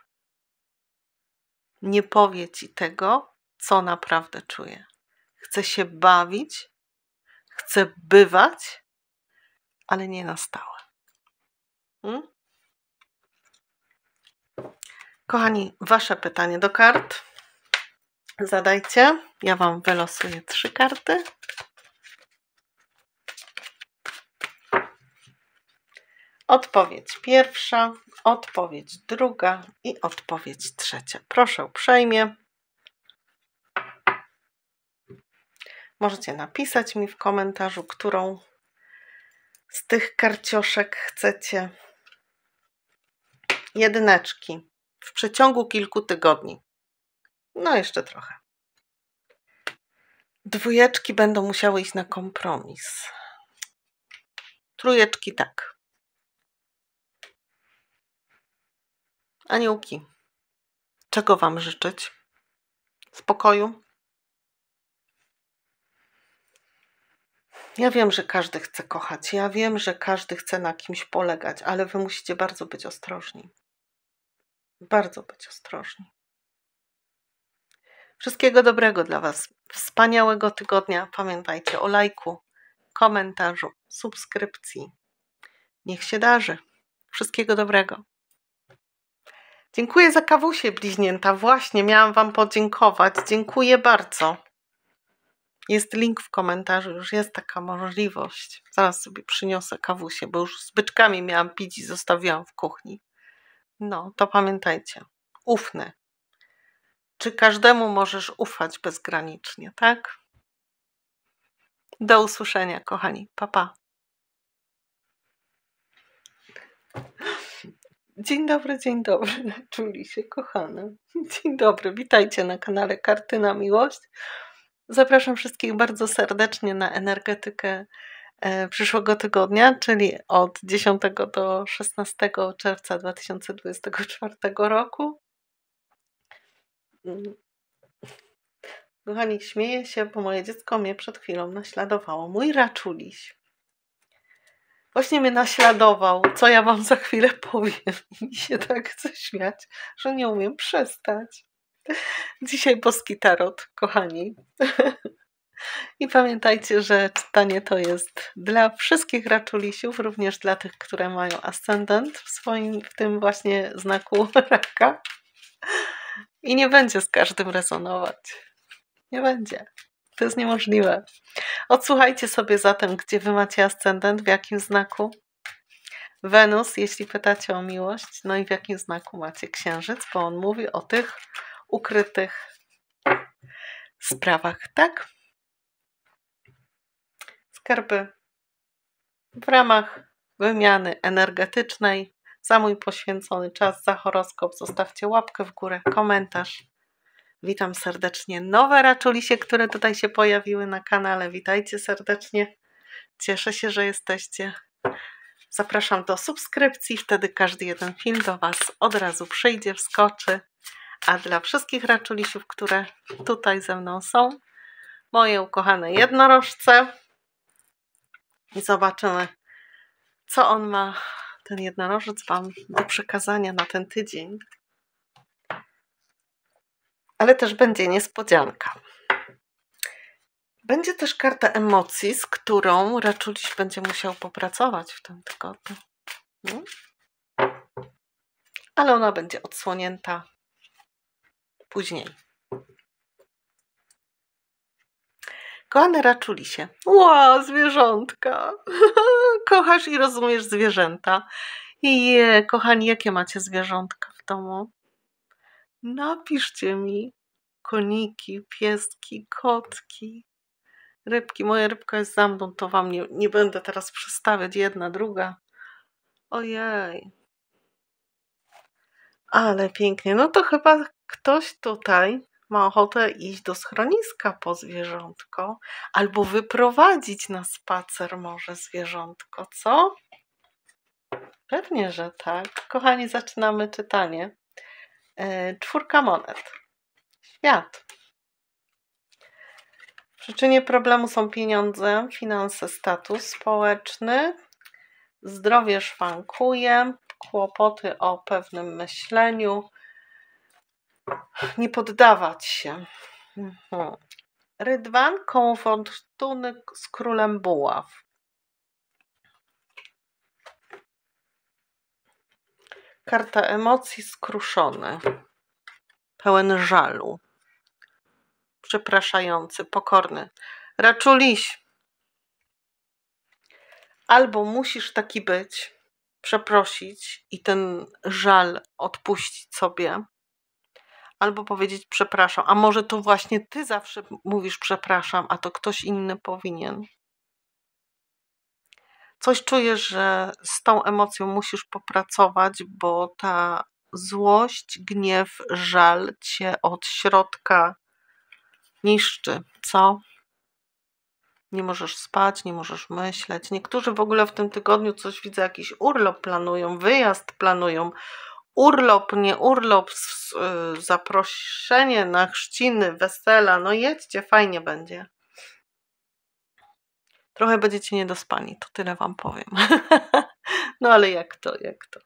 Nie powie ci tego, co naprawdę czuję. Chcę się bawić, chcę bywać, ale nie na stałe. Hmm? Kochani, Wasze pytanie do kart. Zadajcie. Ja Wam wylosuję trzy karty. Odpowiedź pierwsza, odpowiedź druga i odpowiedź trzecia. Proszę uprzejmie. Możecie napisać mi w komentarzu, którą z tych karcioszek chcecie. Jedyneczki w przeciągu kilku tygodni. No, jeszcze trochę. Dwójeczki będą musiały iść na kompromis. Trójeczki tak. Aniołki, czego Wam życzyć? Spokoju, Ja wiem, że każdy chce kochać, ja wiem, że każdy chce na kimś polegać, ale wy musicie bardzo być ostrożni. Bardzo być ostrożni. Wszystkiego dobrego dla Was. Wspaniałego tygodnia. Pamiętajcie o lajku, komentarzu, subskrypcji. Niech się darzy. Wszystkiego dobrego. Dziękuję za kawusie bliźnięta. Właśnie miałam Wam podziękować. Dziękuję bardzo. Jest link w komentarzu, już jest taka możliwość. Zaraz sobie przyniosę kawusię, bo już z byczkami miałam pić i zostawiłam w kuchni. No, to pamiętajcie. Ufny. Czy każdemu możesz ufać bezgranicznie, tak? Do usłyszenia, kochani. Papa. Pa. Dzień dobry, dzień dobry, czuli się kochane. Dzień dobry, witajcie na kanale Karty na Miłość. Zapraszam wszystkich bardzo serdecznie na energetykę e, przyszłego tygodnia, czyli od 10 do 16 czerwca 2024 roku. Mm. Kochani, śmieję się, bo moje dziecko mnie przed chwilą naśladowało. Mój raczuliś. Właśnie mnie naśladował, co ja wam za chwilę powiem. I *laughs* mi się tak chcę śmiać, że nie umiem przestać. Dzisiaj boski tarot, kochani. I pamiętajcie, że czytanie to jest dla wszystkich raczulisiów, również dla tych, które mają ascendent w swoim, w tym właśnie znaku *laughs* raka. I nie będzie z każdym rezonować. Nie będzie. To jest niemożliwe. Odsłuchajcie sobie zatem, gdzie wy macie ascendent, w jakim znaku. Wenus, jeśli pytacie o miłość, no i w jakim znaku macie księżyc, bo on mówi o tych ukrytych sprawach, tak? Skarby w ramach wymiany energetycznej. Za mój poświęcony czas, za horoskop zostawcie łapkę w górę, komentarz. Witam serdecznie nowe raczulisie, które tutaj się pojawiły na kanale. Witajcie serdecznie. Cieszę się, że jesteście. Zapraszam do subskrypcji, wtedy każdy jeden film do Was od razu przyjdzie, wskoczy. A dla wszystkich raczulisów, które tutaj ze mną są, moje ukochane jednorożce. I zobaczymy, co on ma, ten jednorożec, Wam do przekazania na ten tydzień. Ale też będzie niespodzianka. Będzie też karta emocji, z którą Raczuliś będzie musiał popracować w tym tygodniu. Hmm? Ale ona będzie odsłonięta później. Kochany raczuli się. Ła, zwierzątka! *laughs* Kochasz i rozumiesz zwierzęta. Je, kochani, jakie macie zwierzątka w domu? Napiszcie mi koniki, pieski, kotki, rybki. Moja rybka jest za mną, to wam nie, nie będę teraz przestawiać. Jedna, druga. Ojej. Ale pięknie. No to chyba Ktoś tutaj ma ochotę iść do schroniska po zwierzątko albo wyprowadzić na spacer może zwierzątko, co? Pewnie, że tak. Kochani, zaczynamy czytanie. E, czwórka monet. Świat. W przyczynie problemu są pieniądze, finanse, status społeczny, zdrowie szwankuje, kłopoty o pewnym myśleniu, nie poddawać się. Mhm. Rydwan koło z królem buław. Karta emocji skruszony, pełen żalu, przepraszający, pokorny. Raczuliś, albo musisz taki być, przeprosić i ten żal odpuścić sobie, albo powiedzieć przepraszam. A może to właśnie ty zawsze mówisz przepraszam, a to ktoś inny powinien. Coś czujesz, że z tą emocją musisz popracować, bo ta złość, gniew, żal cię od środka niszczy. Co? Nie możesz spać, nie możesz myśleć. Niektórzy w ogóle w tym tygodniu coś widzę, jakiś urlop planują, wyjazd planują, urlop, nie urlop, y, zaproszenie na chrzciny, wesela, no jedźcie, fajnie będzie. Trochę będziecie niedospani, to tyle Wam powiem. *laughs* no ale jak to, jak to.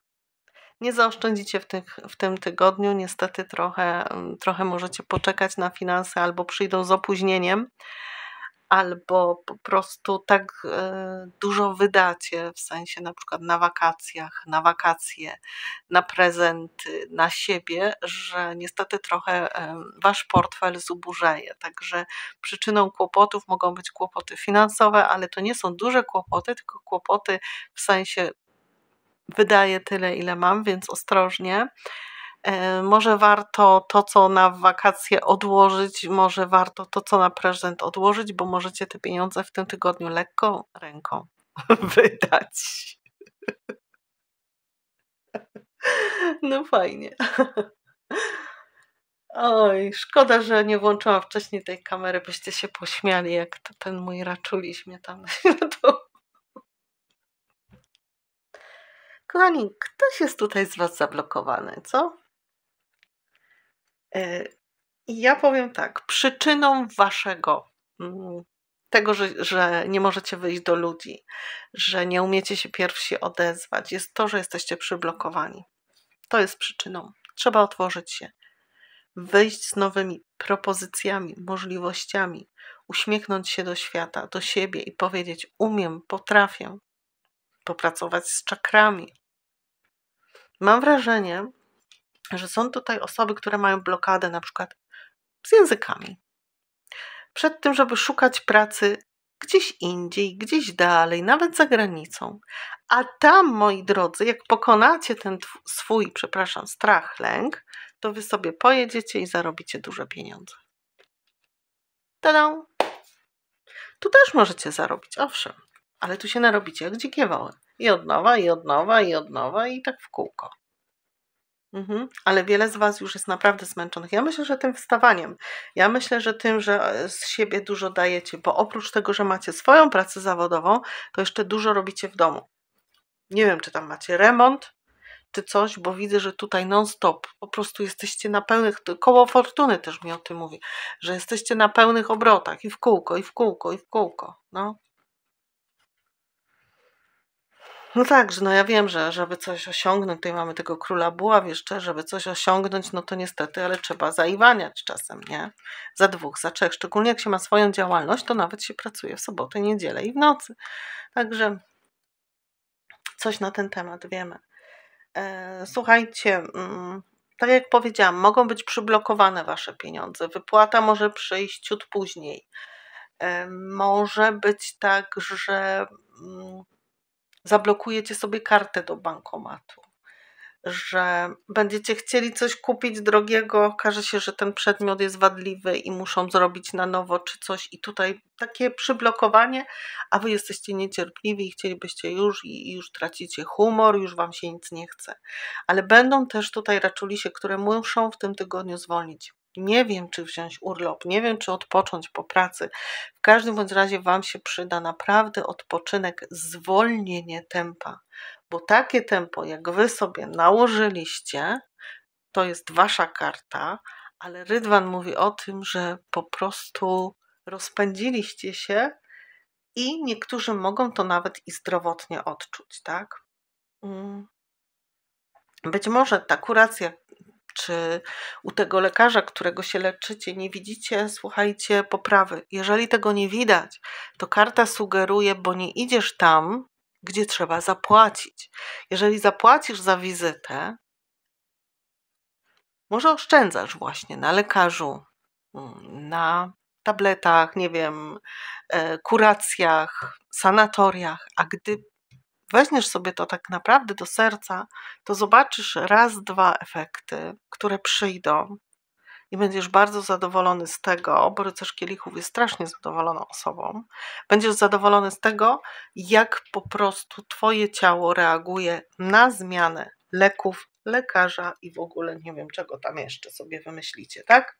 Nie zaoszczędzicie w, tych, w tym tygodniu, niestety trochę, trochę możecie poczekać na finanse albo przyjdą z opóźnieniem albo po prostu tak e, dużo wydacie, w sensie na przykład na wakacjach, na wakacje, na prezenty, na siebie, że niestety trochę e, wasz portfel zuburzeje. Także przyczyną kłopotów mogą być kłopoty finansowe, ale to nie są duże kłopoty, tylko kłopoty w sensie wydaję tyle, ile mam, więc ostrożnie. E, może warto to, co na wakacje odłożyć, może warto to, co na prezent odłożyć, bo możecie te pieniądze w tym tygodniu lekką ręką *laughs* wydać. No fajnie. Oj, szkoda, że nie włączyłam wcześniej tej kamery, byście się pośmiali, jak to ten mój raczuliś mnie tam naśladował. Kochani, ktoś jest tutaj z Was zablokowany, co? E, ja powiem tak, przyczyną waszego mm, tego, że, że nie możecie wyjść do ludzi, że nie umiecie się pierwsi odezwać, jest to, że jesteście przyblokowani. To jest przyczyną. Trzeba otworzyć się, wyjść z nowymi propozycjami, możliwościami, uśmiechnąć się do świata, do siebie i powiedzieć: Umiem, potrafię, popracować z czakrami. Mam wrażenie, że są tutaj osoby, które mają blokadę na przykład z językami. Przed tym, żeby szukać pracy gdzieś indziej, gdzieś dalej, nawet za granicą. A tam, moi drodzy, jak pokonacie ten swój, przepraszam, strach, lęk, to wy sobie pojedziecie i zarobicie duże pieniądze. Tada! Tu też możecie zarobić, owszem, ale tu się narobicie jak dzikie woły. I od nowa, i od nowa, i od nowa, i tak w kółko. Mhm. Ale wiele z Was już jest naprawdę zmęczonych. Ja myślę, że tym wstawaniem, ja myślę, że tym, że e, z siebie dużo dajecie, bo oprócz tego, że macie swoją pracę zawodową, to jeszcze dużo robicie w domu. Nie wiem, czy tam macie remont, czy coś, bo widzę, że tutaj non-stop po prostu jesteście na pełnych, koło fortuny też mi o tym mówi, że jesteście na pełnych obrotach i w kółko, i w kółko, i w kółko. No. No tak, że no ja wiem, że żeby coś osiągnąć, tutaj mamy tego króla buław jeszcze, żeby coś osiągnąć, no to niestety, ale trzeba zaiwaniać czasem, nie? Za dwóch, za trzech, szczególnie jak się ma swoją działalność, to nawet się pracuje w sobotę, niedzielę i w nocy. Także coś na ten temat wiemy. E, słuchajcie, mm, tak jak powiedziałam, mogą być przyblokowane Wasze pieniądze. Wypłata może przyjść ciut później. E, może być tak, że mm, zablokujecie sobie kartę do bankomatu, że będziecie chcieli coś kupić drogiego, okaże się, że ten przedmiot jest wadliwy i muszą zrobić na nowo czy coś, i tutaj takie przyblokowanie, a wy jesteście niecierpliwi i chcielibyście już, i już tracicie humor, już wam się nic nie chce. Ale będą też tutaj raczuli się, które muszą w tym tygodniu zwolnić nie wiem, czy wziąć urlop, nie wiem, czy odpocząć po pracy. W każdym bądź razie Wam się przyda naprawdę odpoczynek, zwolnienie tempa, bo takie tempo, jak Wy sobie nałożyliście, to jest Wasza karta, ale Rydwan mówi o tym, że po prostu rozpędziliście się i niektórzy mogą to nawet i zdrowotnie odczuć, tak? Mm. Być może ta kuracja czy u tego lekarza, którego się leczycie, nie widzicie, słuchajcie, poprawy. Jeżeli tego nie widać, to karta sugeruje, bo nie idziesz tam, gdzie trzeba zapłacić. Jeżeli zapłacisz za wizytę, może oszczędzasz właśnie na lekarzu, na tabletach, nie wiem, e, kuracjach, sanatoriach, a gdy weźmiesz sobie to tak naprawdę do serca, to zobaczysz raz, dwa efekty, które przyjdą i będziesz bardzo zadowolony z tego, bo rycerz kielichów jest strasznie zadowoloną osobą. Będziesz zadowolony z tego, jak po prostu Twoje ciało reaguje na zmianę leków, lekarza i w ogóle nie wiem, czego tam jeszcze sobie wymyślicie, tak?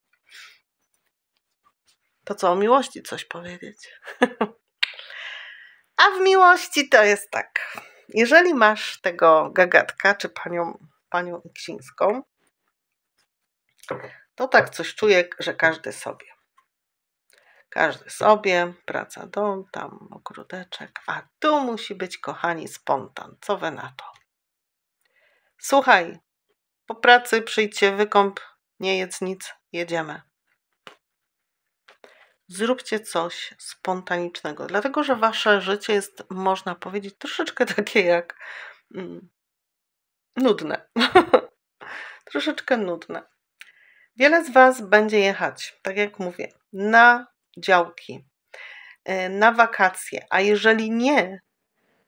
To co o miłości coś powiedzieć? *laughs* A w miłości to jest tak. Jeżeli masz tego gagatka, czy panią, panią Iksińską, to tak coś czuję, że każdy sobie. Każdy sobie, praca dom, tam ogródeczek, a tu musi być, kochani, spontan. Co wy na to? Słuchaj, po pracy przyjdźcie, wykąp, nie jedz nic, jedziemy zróbcie coś spontanicznego, dlatego że wasze życie jest, można powiedzieć, troszeczkę *laughs* takie jak mm, nudne. *laughs* troszeczkę nudne. Wiele z Was będzie jechać, tak jak mówię, na działki, e, na wakacje, a jeżeli nie,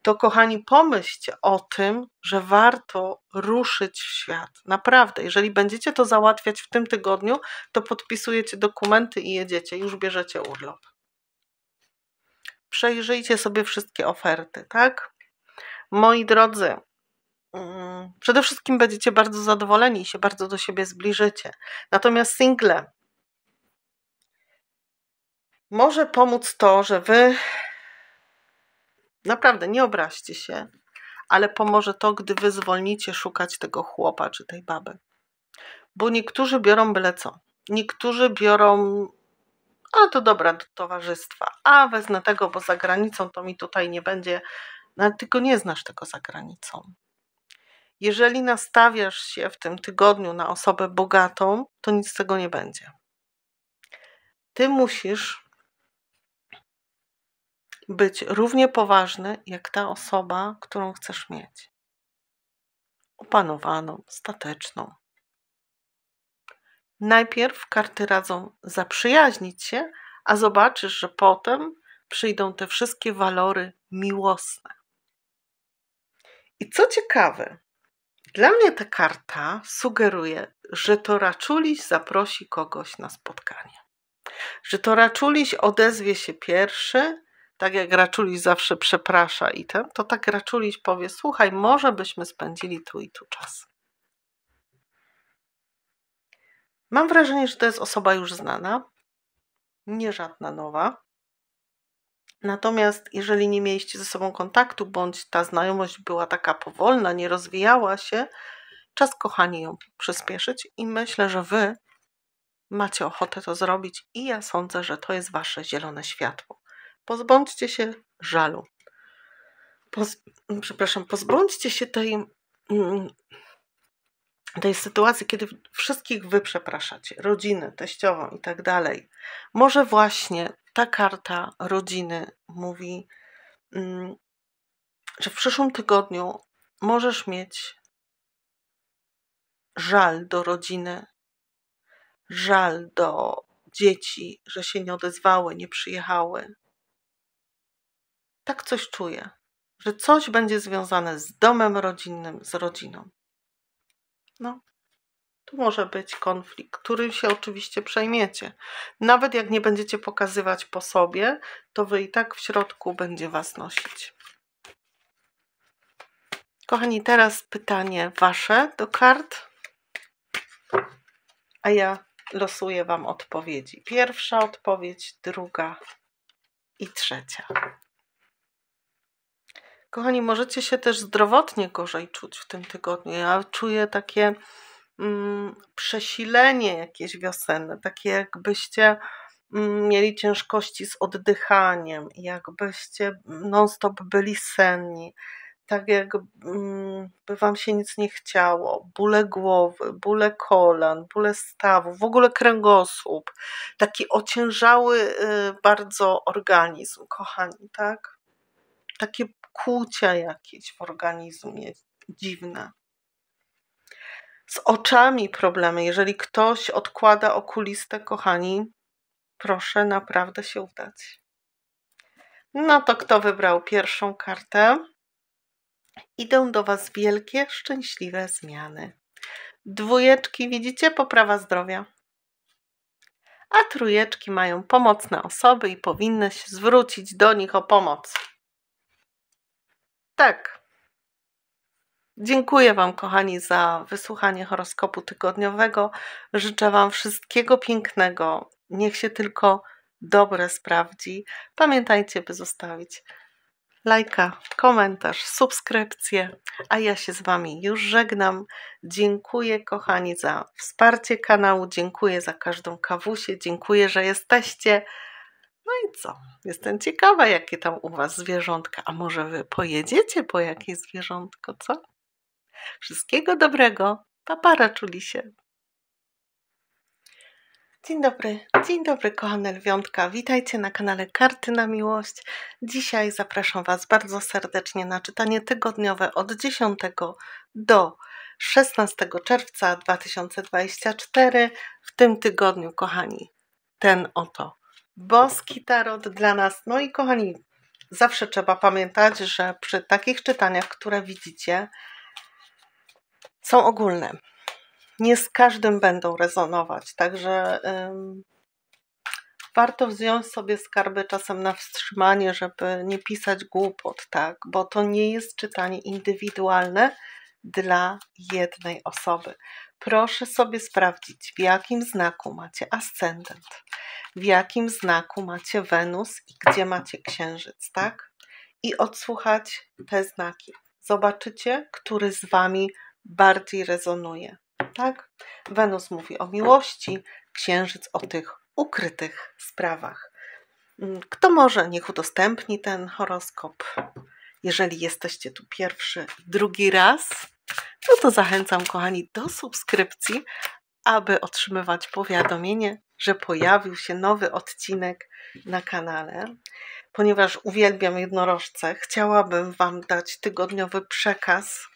to kochani, pomyślcie o tym, że warto ruszyć w świat. Naprawdę, jeżeli będziecie to załatwiać w tym tygodniu, to podpisujecie dokumenty i jedziecie, już bierzecie urlop. Przejrzyjcie sobie wszystkie oferty, tak? Moi drodzy, mm, przede wszystkim będziecie bardzo zadowoleni i się bardzo do siebie zbliżycie. Natomiast single może pomóc to, że wy Naprawdę, nie obraźcie się, ale pomoże to, gdy wy zwolnicie szukać tego chłopa czy tej baby. Bo niektórzy biorą byle co. Niektórzy biorą, a to dobra, do towarzystwa, a wezmę tego, bo za granicą to mi tutaj nie będzie. No, tylko ty go nie znasz tego za granicą. Jeżeli nastawiasz się w tym tygodniu na osobę bogatą, to nic z tego nie będzie. Ty musisz być równie poważny jak ta osoba, którą chcesz mieć. Opanowaną, stateczną. Najpierw karty radzą zaprzyjaźnić się, a zobaczysz, że potem przyjdą te wszystkie walory miłosne. I co ciekawe, dla mnie ta karta sugeruje, że to raczuliś zaprosi kogoś na spotkanie. Że to raczuliś odezwie się pierwszy tak jak Raczuliś zawsze przeprasza i ten, to tak Raczuliś powie, słuchaj, może byśmy spędzili tu i tu czas. Mam wrażenie, że to jest osoba już znana, nie żadna nowa. Natomiast jeżeli nie mieliście ze sobą kontaktu, bądź ta znajomość była taka powolna, nie rozwijała się, czas kochani ją przyspieszyć i myślę, że wy macie ochotę to zrobić i ja sądzę, że to jest wasze zielone światło. Pozbądźcie się żalu. Poz, przepraszam, pozbądźcie się tej, mm, tej sytuacji, kiedy wszystkich wy przepraszacie, rodziny, teściową i tak dalej. Może właśnie ta karta rodziny mówi, mm, że w przyszłym tygodniu możesz mieć żal do rodziny, żal do dzieci, że się nie odezwały, nie przyjechały, tak coś czuję, że coś będzie związane z domem rodzinnym, z rodziną. No, tu może być konflikt, którym się oczywiście przejmiecie. Nawet jak nie będziecie pokazywać po sobie, to wy i tak w środku będzie was nosić. Kochani, teraz pytanie wasze do kart, a ja losuję wam odpowiedzi. Pierwsza odpowiedź, druga i trzecia. Kochani, możecie się też zdrowotnie gorzej czuć w tym tygodniu. Ja czuję takie mm, przesilenie jakieś wiosenne, takie jakbyście mm, mieli ciężkości z oddychaniem, jakbyście non-stop byli senni, tak jakby mm, wam się nic nie chciało, bóle głowy, bóle kolan, bóle stawu, w ogóle kręgosłup, taki ociężały y, bardzo organizm, kochani, tak? Takie kłucia jakieś w organizmie dziwne. Z oczami problemy. Jeżeli ktoś odkłada okulistę, kochani, proszę naprawdę się udać. No to kto wybrał pierwszą kartę? Idą do Was wielkie, szczęśliwe zmiany. Dwójeczki, widzicie, poprawa zdrowia. A trójeczki mają pomocne osoby i powinny się zwrócić do nich o pomoc tak. Dziękuję Wam, kochani, za wysłuchanie horoskopu tygodniowego. Życzę Wam wszystkiego pięknego. Niech się tylko dobre sprawdzi. Pamiętajcie, by zostawić lajka, komentarz, subskrypcję, a ja się z Wami już żegnam. Dziękuję, kochani, za wsparcie kanału. Dziękuję za każdą kawusię. Dziękuję, że jesteście. No i co? Jestem ciekawa, jakie tam u Was zwierzątka. A może Wy pojedziecie po jakieś zwierzątko, co? Wszystkiego dobrego. Papara czuli się. Dzień dobry, dzień dobry kochane lwiątka, witajcie na kanale Karty na Miłość. Dzisiaj zapraszam Was bardzo serdecznie na czytanie tygodniowe od 10 do 16 czerwca 2024. W tym tygodniu, kochani, ten oto boski tarot dla nas. No i kochani, zawsze trzeba pamiętać, że przy takich czytaniach, które widzicie, są ogólne. Nie z każdym będą rezonować, także ym, warto wziąć sobie skarby czasem na wstrzymanie, żeby nie pisać głupot, tak? Bo to nie jest czytanie indywidualne dla jednej osoby proszę sobie sprawdzić, w jakim znaku macie ascendent, w jakim znaku macie Wenus i gdzie macie Księżyc, tak? I odsłuchać te znaki. Zobaczycie, który z Wami bardziej rezonuje, tak? Wenus mówi o miłości, Księżyc o tych ukrytych sprawach. Mm, kto może, niech udostępni ten horoskop. Jeżeli jesteście tu pierwszy, drugi raz, no to zachęcam, kochani, do subskrypcji, aby otrzymywać powiadomienie, że pojawił się nowy odcinek na kanale. Ponieważ uwielbiam jednorożce, chciałabym Wam dać tygodniowy przekaz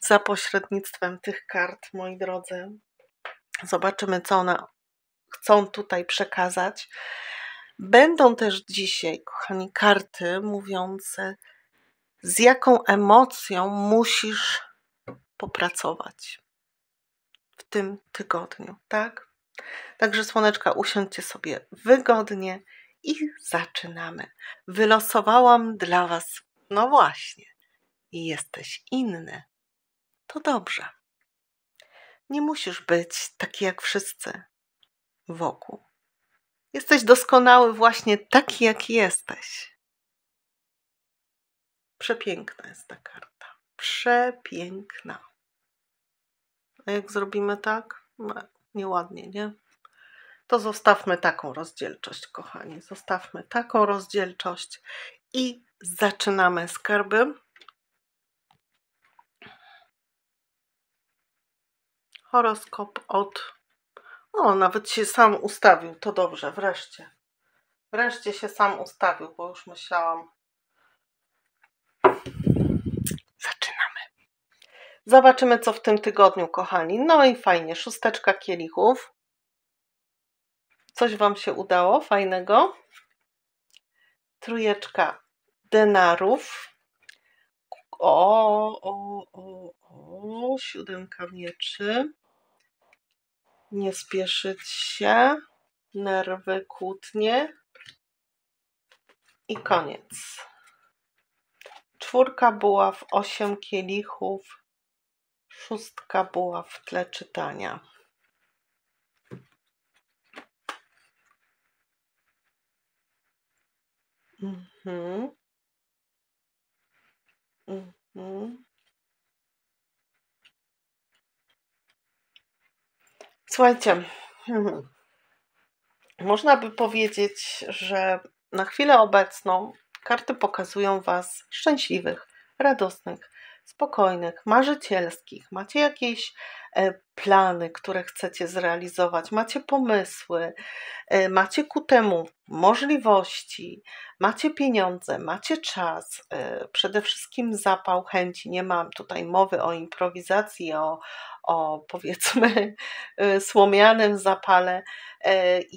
za pośrednictwem tych kart, moi drodzy. Zobaczymy, co one chcą tutaj przekazać. Będą też dzisiaj, kochani, karty mówiące z jaką emocją musisz popracować w tym tygodniu, tak? Także słoneczka, usiądźcie sobie wygodnie i zaczynamy. Wylosowałam dla Was, no właśnie, jesteś inny. To dobrze. Nie musisz być taki jak wszyscy wokół. Jesteś doskonały właśnie taki, jaki jesteś. Przepiękna jest ta karta. Przepiękna. A jak zrobimy tak? No, nieładnie, nie? To zostawmy taką rozdzielczość, kochani. Zostawmy taką rozdzielczość i zaczynamy skarby. Horoskop od. O, nawet się sam ustawił, to dobrze, wreszcie. Wreszcie się sam ustawił, bo już myślałam, Zobaczymy, co w tym tygodniu, kochani. No i fajnie, szósteczka kielichów. Coś Wam się udało fajnego? Trójeczka denarów. O, o, o, o, siódemka mieczy. Nie spieszyć się. Nerwy kłótnie. I koniec. Czwórka była w osiem kielichów Szóstka była w tle czytania. Mhm. Mhm. Słuchajcie, *clears throat* można by powiedzieć, że na chwilę obecną karty pokazują Was szczęśliwych, radosnych, spokojnych, marzycielskich, macie jakieś e, plany, które chcecie zrealizować, macie pomysły, e, macie ku temu możliwości, macie pieniądze, macie czas, e, przede wszystkim zapał, chęci. Nie mam tutaj mowy o improwizacji, o, o powiedzmy słomianym zapale.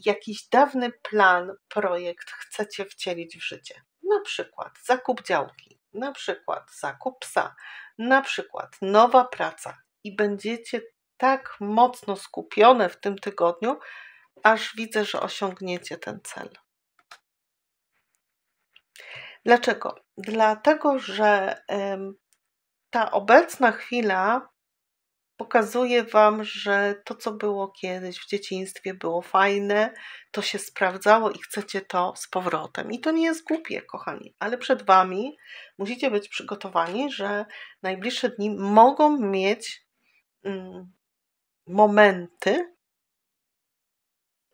Jakiś dawny plan, projekt chcecie wcielić w życie. Na przykład zakup działki na przykład zakup psa, na przykład nowa praca i będziecie tak mocno skupione w tym tygodniu, aż widzę, że osiągniecie ten cel. Dlaczego? Dlatego, że ta obecna chwila pokazuje Wam, że to, co było kiedyś w dzieciństwie, było fajne, to się sprawdzało i chcecie to z powrotem. I to nie jest głupie, kochani, ale przed Wami musicie być przygotowani, że najbliższe dni mogą mieć mm, momenty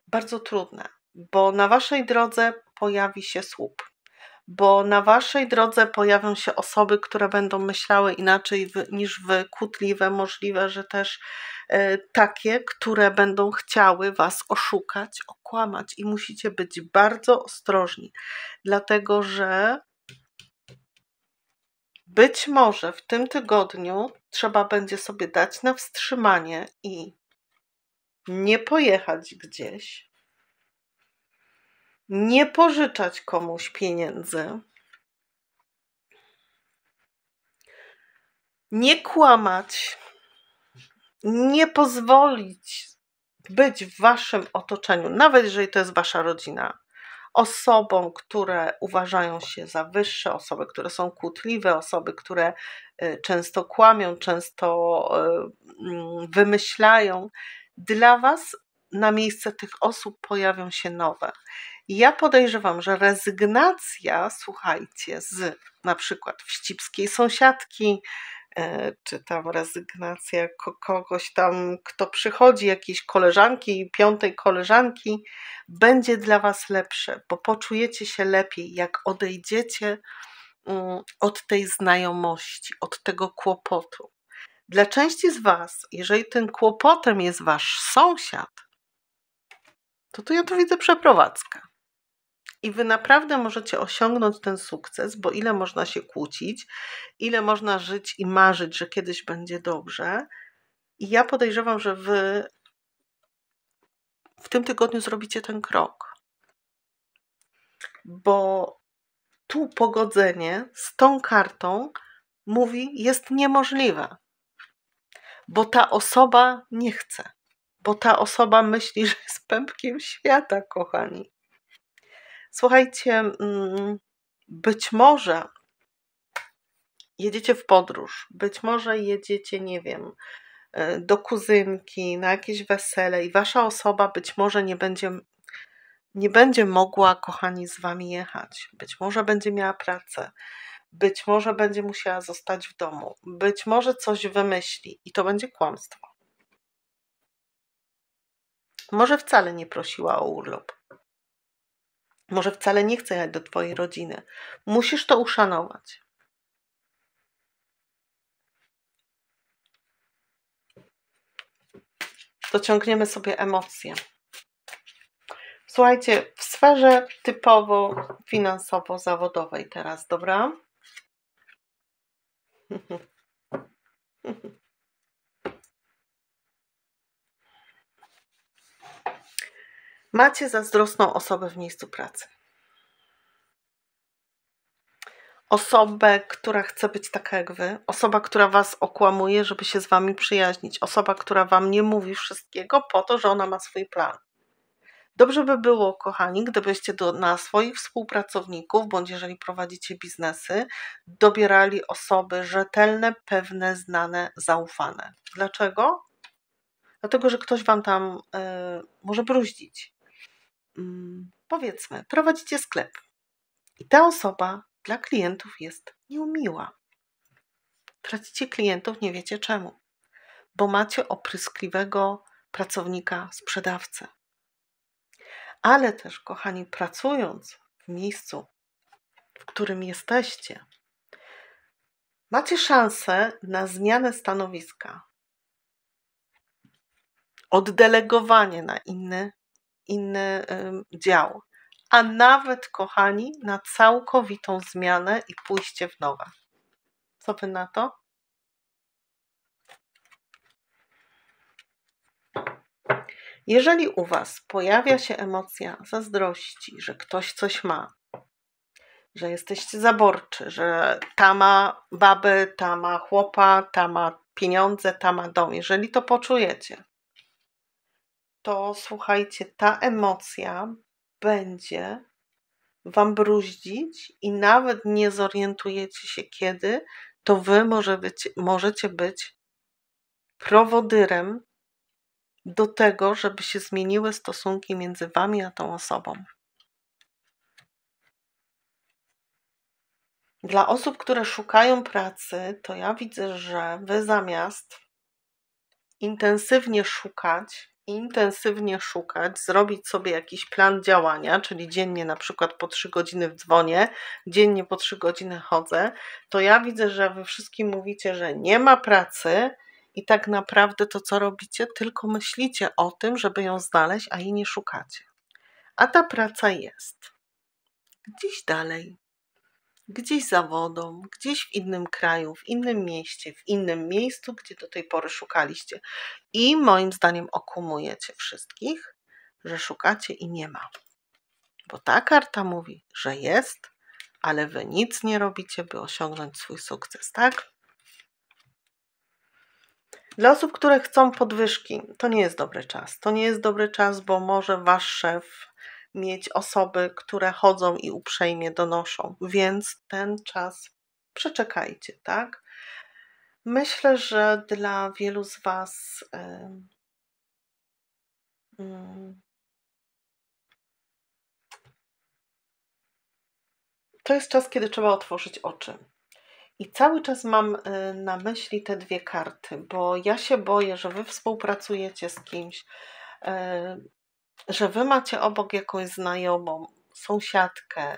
bardzo trudne, bo na Waszej drodze pojawi się słup bo na waszej drodze pojawią się osoby, które będą myślały inaczej niż wy, kłótliwe, możliwe, że też e, takie, które będą chciały was oszukać, okłamać i musicie być bardzo ostrożni, dlatego że być może w tym tygodniu trzeba będzie sobie dać na wstrzymanie i nie pojechać gdzieś, nie pożyczać komuś pieniędzy, nie kłamać, nie pozwolić być w waszym otoczeniu, nawet jeżeli to jest wasza rodzina, osobom, które uważają się za wyższe, osoby, które są kłótliwe, osoby, które y, często kłamią, często y, mm, wymyślają. Dla was na miejsce tych osób pojawią się nowe. ja podejrzewam, że rezygnacja, słuchajcie, z na przykład wścibskiej sąsiadki, e, czy tam rezygnacja kogoś tam, kto przychodzi, jakiejś koleżanki, piątej koleżanki, będzie dla Was lepsze, bo poczujecie się lepiej, jak odejdziecie mm, od tej znajomości, od tego kłopotu. Dla części z Was, jeżeli tym kłopotem jest Wasz sąsiad, to tu ja tu widzę przeprowadzkę. I wy naprawdę możecie osiągnąć ten sukces, bo ile można się kłócić, ile można żyć i marzyć, że kiedyś będzie dobrze. I ja podejrzewam, że wy w tym tygodniu zrobicie ten krok. Bo tu pogodzenie z tą kartą mówi jest niemożliwe, bo ta osoba nie chce bo ta osoba myśli, że jest pępkiem świata, kochani. Słuchajcie, mm, być może jedziecie w podróż, być może jedziecie, nie wiem, e, do kuzynki, na jakieś wesele i wasza osoba być może nie będzie, nie będzie mogła, kochani, z wami jechać. Być może będzie miała pracę, być może będzie musiała zostać w domu, być może coś wymyśli i to będzie kłamstwo. Może wcale nie prosiła o urlop. Może wcale nie chce jechać do Twojej rodziny. Musisz to uszanować. Dociągniemy sobie emocje. Słuchajcie, w sferze typowo finansowo-zawodowej teraz, dobra? *laughs* Macie zazdrosną osobę w miejscu pracy. Osobę, która chce być taka jak wy, osoba, która was okłamuje, żeby się z wami przyjaźnić, osoba, która wam nie mówi wszystkiego po to, że ona ma swój plan. Dobrze by było, kochani, gdybyście do, na swoich współpracowników, bądź jeżeli prowadzicie biznesy, dobierali osoby rzetelne, pewne, znane, zaufane. Dlaczego? Dlatego, że ktoś wam tam y, może bruździć powiedzmy, prowadzicie sklep i ta osoba dla klientów jest nieumiła. Tracicie klientów, nie wiecie czemu, bo macie opryskliwego pracownika, sprzedawcę. Ale też, kochani, pracując w miejscu, w którym jesteście, macie szansę na zmianę stanowiska, oddelegowanie na inny inny dział, a nawet, kochani, na całkowitą zmianę i pójście w nowe. Co wy na to? Jeżeli u Was pojawia się emocja zazdrości, że ktoś coś ma, że jesteście zaborczy, że ta ma baby, ta ma chłopa, ta ma pieniądze, ta ma dom, jeżeli to poczujecie, to słuchajcie, ta emocja będzie Wam bruździć i nawet nie zorientujecie się kiedy, to Wy może być, możecie być prowodyrem do tego, żeby się zmieniły stosunki między Wami a tą osobą. Dla osób, które szukają pracy, to ja widzę, że Wy zamiast intensywnie szukać, intensywnie szukać, zrobić sobie jakiś plan działania, czyli dziennie na przykład po 3 godziny w dzwonie, dziennie po 3 godziny chodzę, to ja widzę, że wy wszystkim mówicie, że nie ma pracy i tak naprawdę to, co robicie, tylko myślicie o tym, żeby ją znaleźć, a jej nie szukacie. A ta praca jest. Dziś dalej gdzieś za wodą, gdzieś w innym kraju, w innym mieście, w innym miejscu, gdzie do tej pory szukaliście. I moim zdaniem okumujecie wszystkich, że szukacie i nie ma. Bo ta karta mówi, że jest, ale wy nic nie robicie, by osiągnąć swój sukces, tak? Dla osób, które chcą podwyżki, to nie jest dobry czas. To nie jest dobry czas, bo może wasz szef mieć osoby, które chodzą i uprzejmie donoszą. Więc ten czas przeczekajcie, tak? Myślę, że dla wielu z Was yy, yy, to jest czas, kiedy trzeba otworzyć oczy. I cały czas mam y, na myśli te dwie karty, bo ja się boję, że Wy współpracujecie z kimś, że wy macie obok jakąś znajomą, sąsiadkę,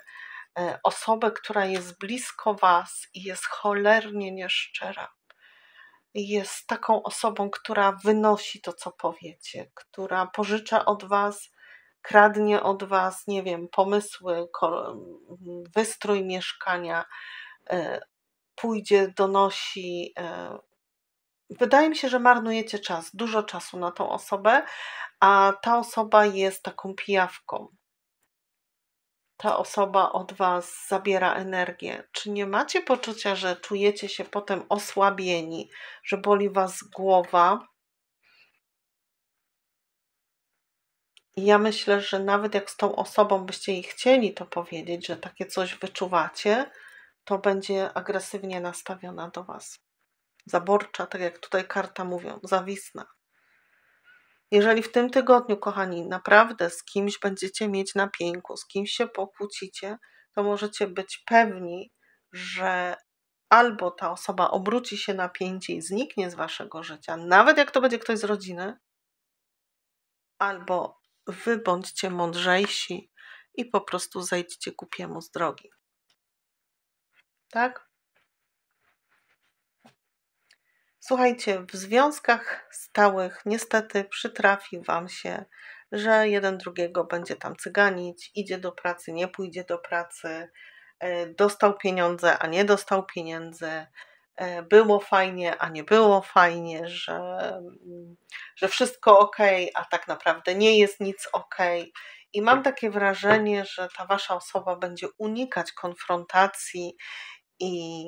e, osobę, która jest blisko was i jest cholernie nieszczera. Jest taką osobą, która wynosi to, co powiecie, która pożycza od was, kradnie od was, nie wiem, pomysły, wystrój mieszkania, e, pójdzie, donosi, e, wydaje mi się, że marnujecie czas, dużo czasu na tą osobę, a ta osoba jest taką pijawką. Ta osoba od Was zabiera energię. Czy nie macie poczucia, że czujecie się potem osłabieni, że boli Was głowa? I ja myślę, że nawet jak z tą osobą byście jej chcieli to powiedzieć, że takie coś wyczuwacie, to będzie agresywnie nastawiona do Was zaborcza, tak jak tutaj karta mówią, zawisna. Jeżeli w tym tygodniu, kochani, naprawdę z kimś będziecie mieć napięku, z kimś się pokłócicie, to możecie być pewni, że albo ta osoba obróci się na pięcie i zniknie z waszego życia, nawet jak to będzie ktoś z rodziny, albo wy bądźcie mądrzejsi i po prostu zejdźcie kupiemu z drogi. Tak? Słuchajcie, w związkach stałych niestety przytrafi Wam się, że jeden drugiego będzie tam cyganić, idzie do pracy, nie pójdzie do pracy, e, dostał pieniądze, a nie dostał pieniędzy, e, było fajnie, a nie było fajnie, że, że wszystko ok, a tak naprawdę nie jest nic ok. I mam takie wrażenie, że ta wasza osoba będzie unikać konfrontacji i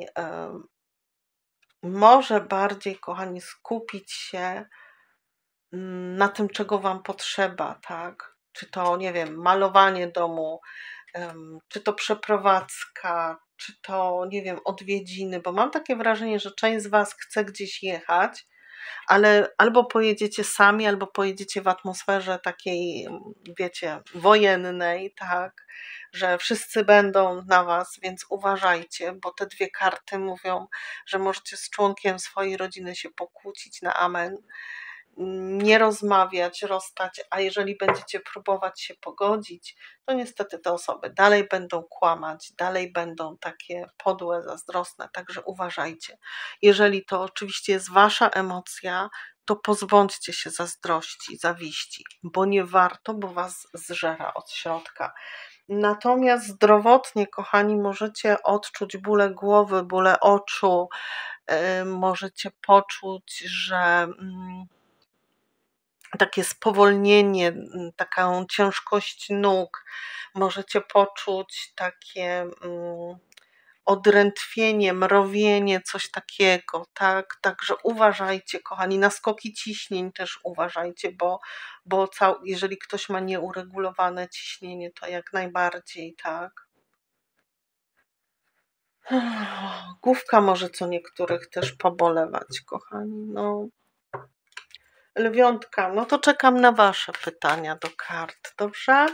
może bardziej, kochani, skupić się mm, na tym, czego Wam potrzeba, tak? Czy to, nie wiem, malowanie domu, czy to przeprowadzka, czy to, nie wiem, odwiedziny, bo mam takie wrażenie, że część z Was chce gdzieś jechać, ale albo pojedziecie sami, albo pojedziecie w atmosferze takiej, mm, wiecie, wojennej, tak, że wszyscy będą na was, więc uważajcie, bo te dwie karty mówią, że możecie z członkiem swojej rodziny się pokłócić na amen nie rozmawiać, rozstać, a jeżeli będziecie próbować się pogodzić, to niestety te osoby dalej będą kłamać, dalej będą takie podłe, zazdrosne, także uważajcie. Jeżeli to oczywiście jest wasza emocja, to pozbądźcie się zazdrości, zawiści, bo nie warto, bo was zżera od środka. Natomiast zdrowotnie, kochani, możecie odczuć bóle głowy, bóle oczu, y, możecie poczuć, że mm, takie spowolnienie, mm, taką ciężkość nóg. Możecie poczuć takie mm, odrętwienie, mrowienie, coś takiego, tak? Także uważajcie, kochani, na skoki ciśnień też uważajcie, bo, bo cał, jeżeli ktoś ma nieuregulowane ciśnienie, to jak najbardziej, tak? Główka może co niektórych też pobolewać, kochani, no. Lwiątka, no to czekam na Wasze pytania do kart, dobrze?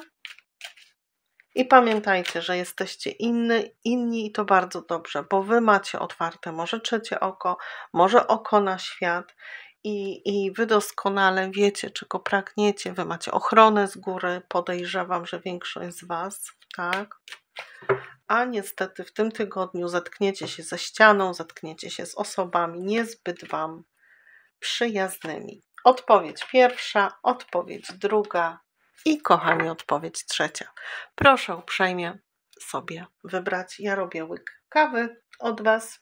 I pamiętajcie, że jesteście inni, inni i to bardzo dobrze, bo Wy macie otwarte może trzecie oko, może oko na świat i, i Wy doskonale wiecie, czego pragniecie. Wy macie ochronę z góry, podejrzewam, że większość z Was, tak? a niestety w tym tygodniu zetkniecie się ze ścianą, zetkniecie się z osobami niezbyt Wam przyjaznymi. Odpowiedź pierwsza, odpowiedź druga i kochani, odpowiedź trzecia. Proszę uprzejmie sobie wybrać. Ja robię łyk kawy od Was.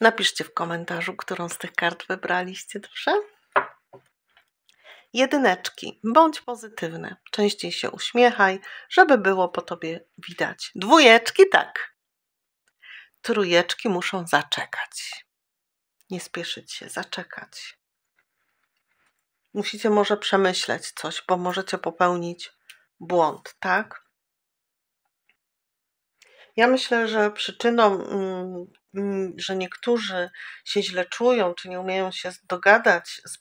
Napiszcie w komentarzu, którą z tych kart wybraliście, dobrze? Jedyneczki, bądź pozytywny, częściej się uśmiechaj, żeby było po tobie widać. Dwójeczki, tak, trójeczki muszą zaczekać. Nie spieszyć się, zaczekać. Musicie może przemyśleć coś, bo możecie popełnić błąd, tak? Ja myślę, że przyczyną, mm, mm, że niektórzy się źle czują, czy nie umieją się dogadać z,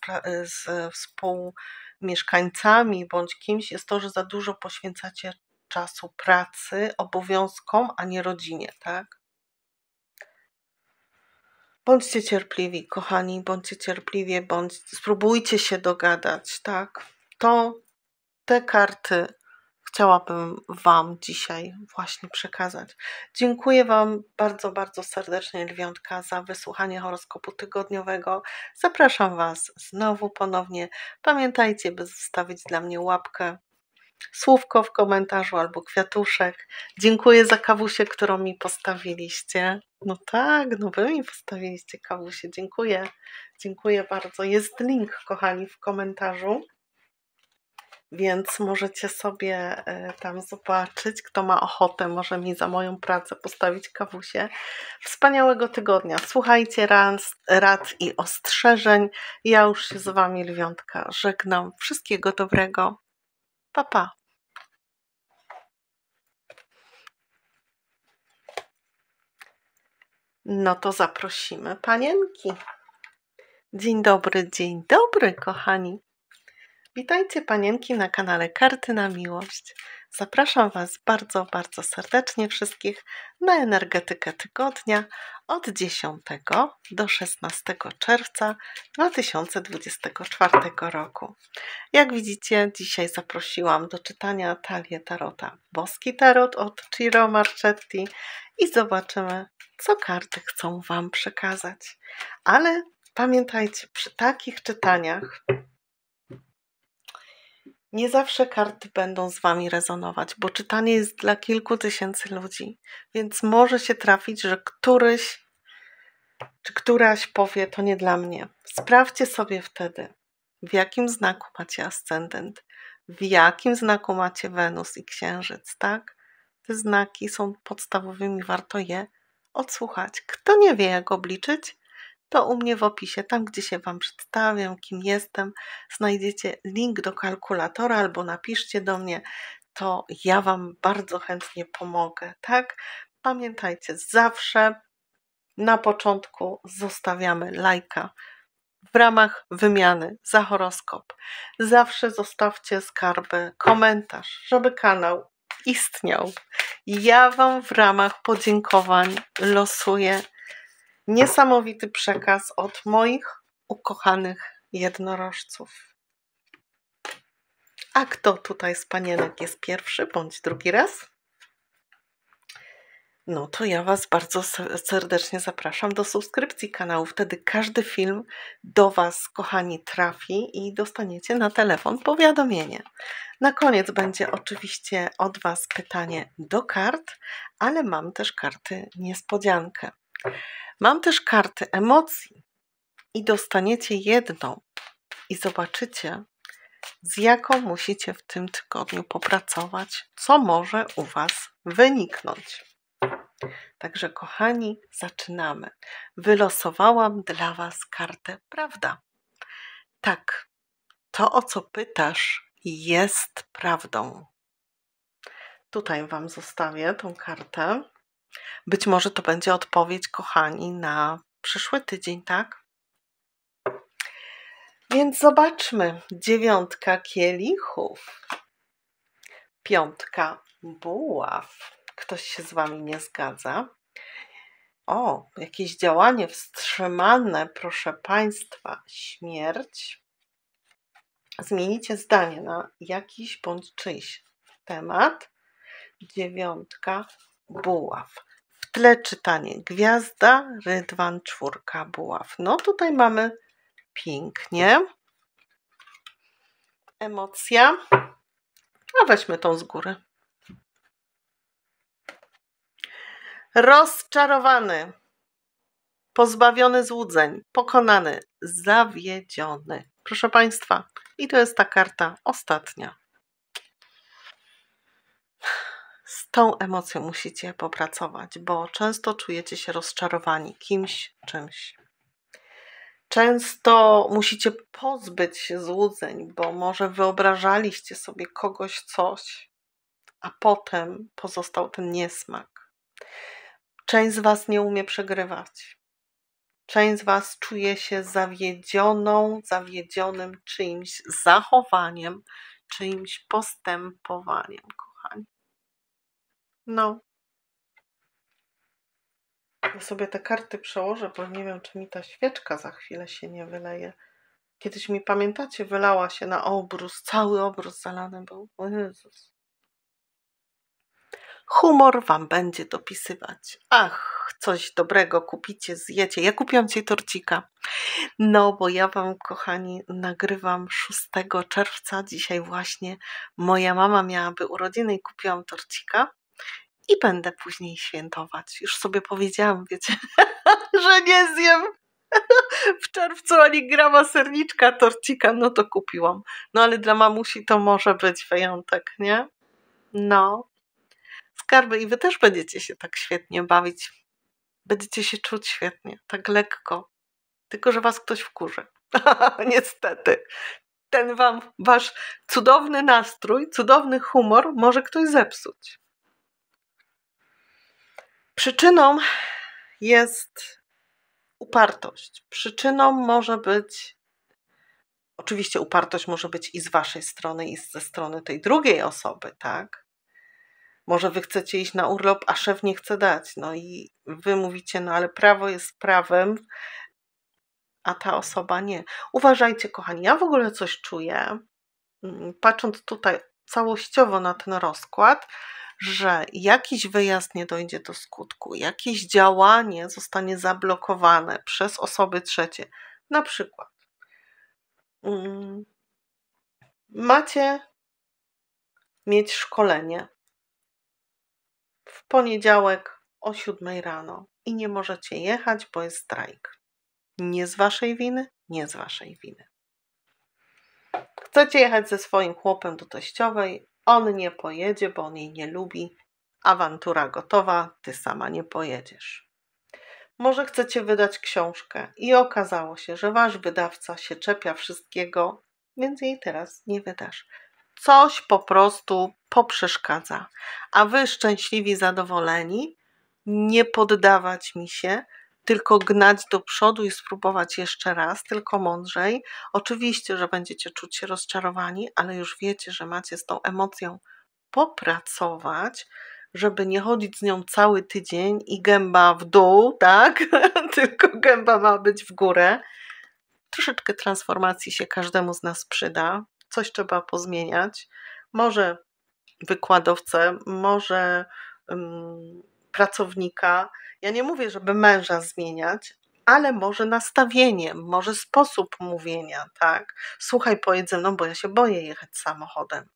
z współmieszkańcami bądź kimś, jest to, że za dużo poświęcacie czasu pracy, obowiązkom, a nie rodzinie, tak? Bądźcie cierpliwi, kochani, bądźcie cierpliwi, bądź, spróbujcie się dogadać, tak? To te karty chciałabym Wam dzisiaj właśnie przekazać. Dziękuję Wam bardzo, bardzo serdecznie, Lwiątka, za wysłuchanie horoskopu tygodniowego. Zapraszam Was znowu ponownie. Pamiętajcie, by zostawić dla mnie łapkę słówko w komentarzu albo kwiatuszek. Dziękuję za kawusię, którą mi postawiliście. No tak, no wy mi postawiliście kawusię. Dziękuję. Dziękuję bardzo. Jest link, kochani, w komentarzu. Więc możecie sobie e, tam zobaczyć, kto ma ochotę, może mi za moją pracę postawić kawusię. Wspaniałego tygodnia. Słuchajcie rad, rad i ostrzeżeń. Ja już się z Wami, Lwiątka, żegnam. Wszystkiego dobrego. Pa, pa. No to zaprosimy panienki. Dzień dobry, dzień dobry, kochani. Witajcie panienki na kanale Karty na Miłość. Zapraszam Was bardzo, bardzo serdecznie wszystkich na energetykę tygodnia od 10 do 16 czerwca 2024 roku. Jak widzicie, dzisiaj zaprosiłam do czytania talię tarota Boski Tarot od Ciro Marchetti i zobaczymy, co karty chcą Wam przekazać. Ale pamiętajcie, przy takich czytaniach nie zawsze karty będą z Wami rezonować, bo czytanie jest dla kilku tysięcy ludzi, więc może się trafić, że któryś czy któraś powie: To nie dla mnie. Sprawdźcie sobie wtedy, w jakim znaku macie ascendent, w jakim znaku macie Wenus i Księżyc, tak? Te znaki są podstawowymi, warto je odsłuchać. Kto nie wie, jak obliczyć, to u mnie w opisie, tam gdzie się Wam przedstawiam, kim jestem, znajdziecie link do kalkulatora albo napiszcie do mnie, to ja Wam bardzo chętnie pomogę, tak? Pamiętajcie, zawsze na początku zostawiamy lajka w ramach wymiany za horoskop. Zawsze zostawcie skarby, komentarz, żeby kanał istniał. Ja Wam w ramach podziękowań losuję Niesamowity przekaz od moich ukochanych jednorożców. A kto tutaj z panienek jest pierwszy bądź drugi raz? No to ja Was bardzo serdecznie zapraszam do subskrypcji kanału. Wtedy każdy film do Was, kochani, trafi i dostaniecie na telefon powiadomienie. Na koniec będzie oczywiście od Was pytanie do kart, ale mam też karty niespodziankę. Mam też karty emocji i dostaniecie jedną i zobaczycie, z jaką musicie w tym tygodniu popracować, co może u Was wyniknąć. Także, kochani, zaczynamy. Wylosowałam dla Was kartę prawda. Tak, to o co pytasz jest prawdą. Tutaj Wam zostawię tą kartę. Być może to będzie odpowiedź, kochani, na przyszły tydzień, tak? Więc zobaczmy. Dziewiątka kielichów, piątka buław. Ktoś się z Wami nie zgadza. O, jakieś działanie wstrzymane, proszę Państwa, śmierć. Zmienicie zdanie na jakiś bądź czyjś temat. Dziewiątka buław. W tle czytanie gwiazda, rydwan, czwórka, buław. No tutaj mamy pięknie. Emocja. A weźmy tą z góry. Rozczarowany, pozbawiony złudzeń, pokonany, zawiedziony. Proszę Państwa, i to jest ta karta ostatnia. tą emocją musicie popracować, bo często czujecie się rozczarowani kimś, czymś. Często musicie pozbyć się złudzeń, bo może wyobrażaliście sobie kogoś coś, a potem pozostał ten niesmak. Część z Was nie umie przegrywać. Część z Was czuje się zawiedzioną, zawiedzionym czyimś zachowaniem, czyimś postępowaniem. No. Ja sobie te karty przełożę, bo nie wiem, czy mi ta świeczka za chwilę się nie wyleje. Kiedyś mi, pamiętacie, wylała się na obrus, cały obrus zalany był. O Jezus. Humor wam będzie dopisywać. Ach, coś dobrego kupicie, zjecie. Ja kupiłam dzisiaj torcika. No, bo ja Wam, kochani, nagrywam 6 czerwca. Dzisiaj właśnie moja mama miałaby urodziny i kupiłam torcika i będę później świętować. Już sobie powiedziałam, wiecie, *laughs* że nie zjem *laughs* w czerwcu ani grama serniczka, torcika, no to kupiłam. No ale dla mamusi to może być wyjątek, nie? No. Skarby i wy też będziecie się tak świetnie bawić. Będziecie się czuć świetnie, tak lekko. Tylko, że was ktoś wkurzy. *laughs* Niestety. Ten wam, wasz cudowny nastrój, cudowny humor może ktoś zepsuć. Przyczyną jest upartość. Przyczyną może być, oczywiście upartość może być i z waszej strony, i ze strony tej drugiej osoby, tak? Może wy chcecie iść na urlop, a szef nie chce dać. No i wy mówicie, no ale prawo jest prawem, a ta osoba nie. Uważajcie, kochani, ja w ogóle coś czuję, mm, patrząc tutaj całościowo na ten rozkład, że jakiś wyjazd nie dojdzie do skutku, jakieś działanie zostanie zablokowane przez osoby trzecie. Na przykład mm, macie mieć szkolenie w poniedziałek o 7 rano i nie możecie jechać, bo jest strajk. Nie z waszej winy, nie z waszej winy. Chcecie jechać ze swoim chłopem do teściowej, on nie pojedzie, bo on jej nie lubi. Awantura gotowa, ty sama nie pojedziesz. Może chcecie wydać książkę i okazało się, że wasz wydawca się czepia wszystkiego, więc jej teraz nie wydasz. Coś po prostu poprzeszkadza, a wy szczęśliwi, zadowoleni, nie poddawać mi się, tylko gnać do przodu i spróbować jeszcze raz, tylko mądrzej. Oczywiście, że będziecie czuć się rozczarowani, ale już wiecie, że macie z tą emocją popracować, żeby nie chodzić z nią cały tydzień i gęba w dół, *laughs* tak? tylko gęba ma być w górę. Troszeczkę transformacji się każdemu z nas przyda, coś trzeba pozmieniać. Może wykładowce, może. Um, pracownika. Ja nie mówię, żeby męża zmieniać, ale może nastawienie, może sposób mówienia, tak? Słuchaj, pojedź ze mną, bo ja się boję jechać samochodem.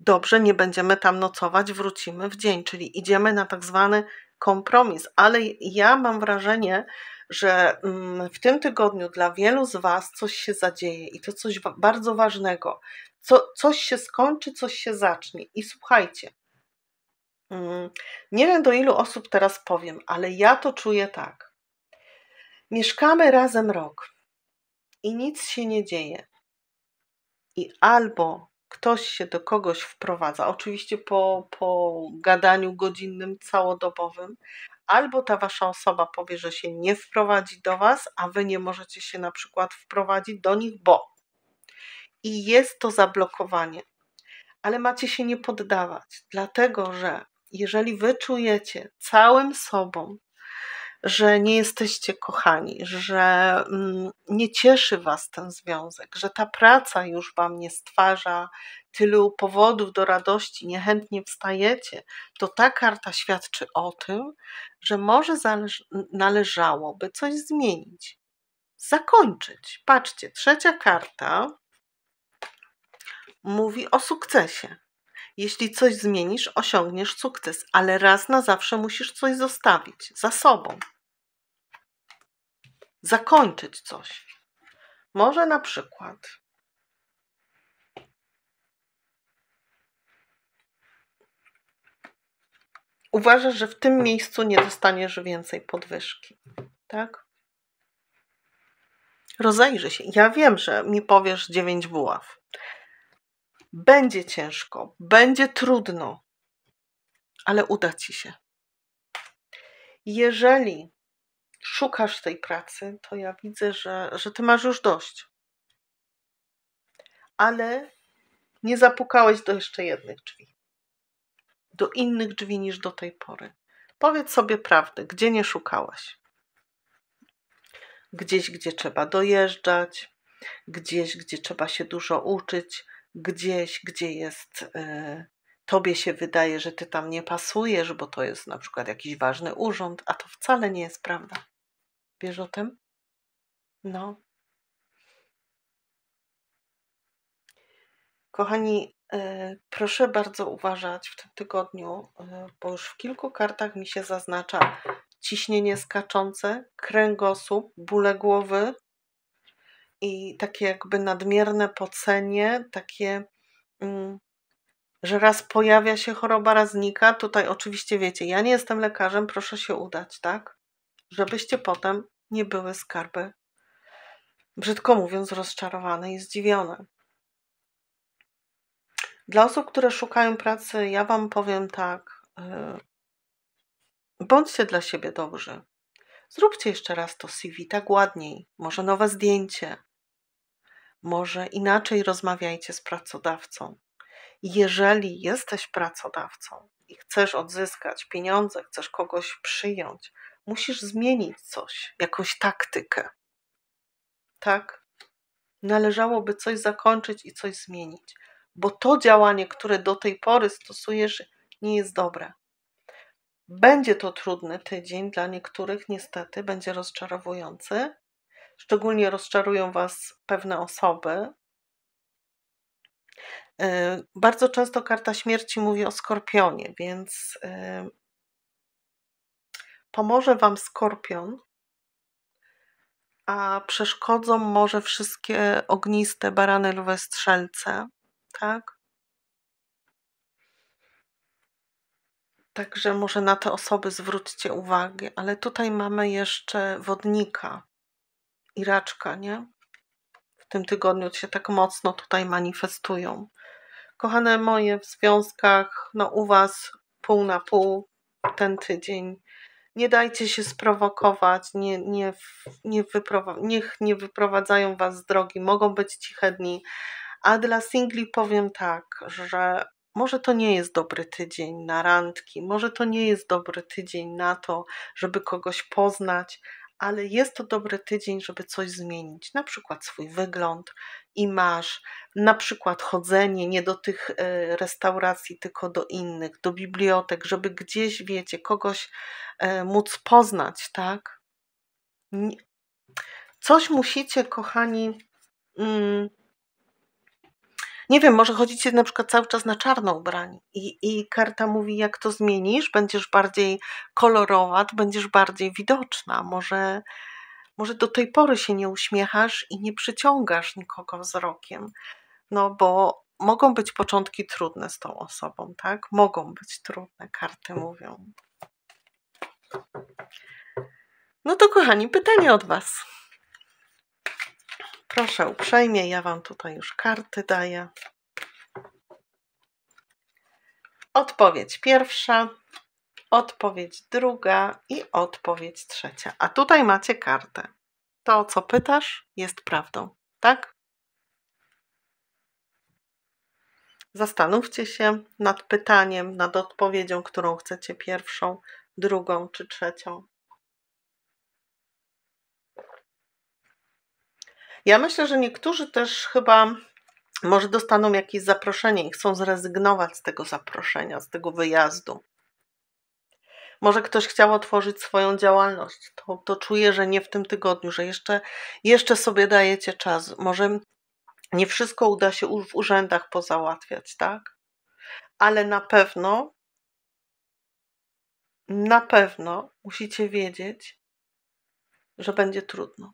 Dobrze, nie będziemy tam nocować, wrócimy w dzień, czyli idziemy na tak zwany kompromis. Ale ja mam wrażenie, że mm, w tym tygodniu dla wielu z Was coś się zadzieje i to coś bardzo ważnego. Co, coś się skończy, coś się zacznie. I słuchajcie, Mm, nie wiem do ilu osób teraz powiem, ale ja to czuję tak. Mieszkamy razem rok i nic się nie dzieje. I albo ktoś się do kogoś wprowadza, oczywiście po, po gadaniu godzinnym, całodobowym, albo ta wasza osoba powie, że się nie wprowadzi do was, a wy nie możecie się na przykład wprowadzić do nich, bo. I jest to zablokowanie ale macie się nie poddawać, dlatego że jeżeli wy czujecie całym sobą, że nie jesteście kochani, że mm, nie cieszy was ten związek, że ta praca już wam nie stwarza tylu powodów do radości, niechętnie wstajecie, to ta karta świadczy o tym, że może należałoby coś zmienić, zakończyć. Patrzcie, trzecia karta mówi o sukcesie. Jeśli coś zmienisz, osiągniesz sukces, ale raz na zawsze musisz coś zostawić za sobą. Zakończyć coś. Może na przykład uważasz, że w tym miejscu nie dostaniesz więcej podwyżki, tak? Rozejrzyj się. Ja wiem, że mi powiesz dziewięć buław. Będzie ciężko, będzie trudno, ale uda ci się. Jeżeli szukasz tej pracy, to ja widzę, że, że ty masz już dość. Ale nie zapukałeś do jeszcze jednych drzwi. Do innych drzwi niż do tej pory. Powiedz sobie prawdę, gdzie nie szukałaś. Gdzieś, gdzie trzeba dojeżdżać, gdzieś, gdzie trzeba się dużo uczyć, gdzieś, gdzie jest, e, tobie się wydaje, że ty tam nie pasujesz, bo to jest na przykład jakiś ważny urząd, a to wcale nie jest prawda. Wiesz o tym? No. Kochani, e, proszę bardzo uważać w tym tygodniu, e, bo już w kilku kartach mi się zaznacza ciśnienie skaczące, kręgosłup, bóle głowy, i takie jakby nadmierne pocenie, takie, mm, że raz pojawia się choroba, raz znika. Tutaj oczywiście wiecie, ja nie jestem lekarzem, proszę się udać, tak? Żebyście potem nie były skarby, brzydko mówiąc, rozczarowane i zdziwione. Dla osób, które szukają pracy, ja Wam powiem tak. Y, bądźcie dla siebie dobrzy. Zróbcie jeszcze raz to CV tak ładniej, może nowe zdjęcie, może inaczej rozmawiajcie z pracodawcą. Jeżeli jesteś pracodawcą i chcesz odzyskać pieniądze, chcesz kogoś przyjąć, musisz zmienić coś, jakąś taktykę. Tak? Należałoby coś zakończyć i coś zmienić, bo to działanie, które do tej pory stosujesz, nie jest dobre. Będzie to trudny tydzień, dla niektórych niestety będzie rozczarowujący, Szczególnie rozczarują Was pewne osoby. Y, bardzo często karta śmierci mówi o skorpionie, więc y, pomoże Wam skorpion, a przeszkodzą może wszystkie ogniste barany lwe strzelce, tak? Także może na te osoby zwróćcie uwagę, ale tutaj mamy jeszcze wodnika. Iraczka, nie? W tym tygodniu się tak mocno tutaj manifestują. Kochane moje w związkach, no u Was pół na pół ten tydzień. Nie dajcie się sprowokować, nie, nie, nie niech nie wyprowadzają Was z drogi, mogą być ciche dni. A dla singli powiem tak, że może to nie jest dobry tydzień na randki, może to nie jest dobry tydzień na to, żeby kogoś poznać, ale jest to dobry tydzień, żeby coś zmienić, na przykład swój wygląd i masz, na przykład chodzenie nie do tych e, restauracji, tylko do innych, do bibliotek, żeby gdzieś, wiecie, kogoś e, móc poznać, tak? Coś musicie, kochani, mm, nie wiem, może chodzicie na przykład cały czas na czarno ubrani i, i karta mówi, jak to zmienisz, będziesz bardziej kolorowa, będziesz bardziej widoczna, może, może do tej pory się nie uśmiechasz i nie przyciągasz nikogo wzrokiem, no bo mogą być początki trudne z tą osobą, tak? Mogą być trudne, karty mówią. No to kochani, pytanie od Was. Proszę uprzejmie, ja Wam tutaj już karty daję. Odpowiedź pierwsza, odpowiedź druga i odpowiedź trzecia. A tutaj macie kartę. To, o co pytasz, jest prawdą, tak? Zastanówcie się nad pytaniem, nad odpowiedzią, którą chcecie pierwszą, drugą czy trzecią. Ja myślę, że niektórzy też chyba może dostaną jakieś zaproszenie i chcą zrezygnować z tego zaproszenia, z tego wyjazdu. Może ktoś chciał otworzyć swoją działalność, to, to czuję, że nie w tym tygodniu, że jeszcze, jeszcze sobie dajecie czas. Może nie wszystko uda się w urzędach pozałatwiać, tak? Ale na pewno, na pewno musicie wiedzieć, że będzie trudno.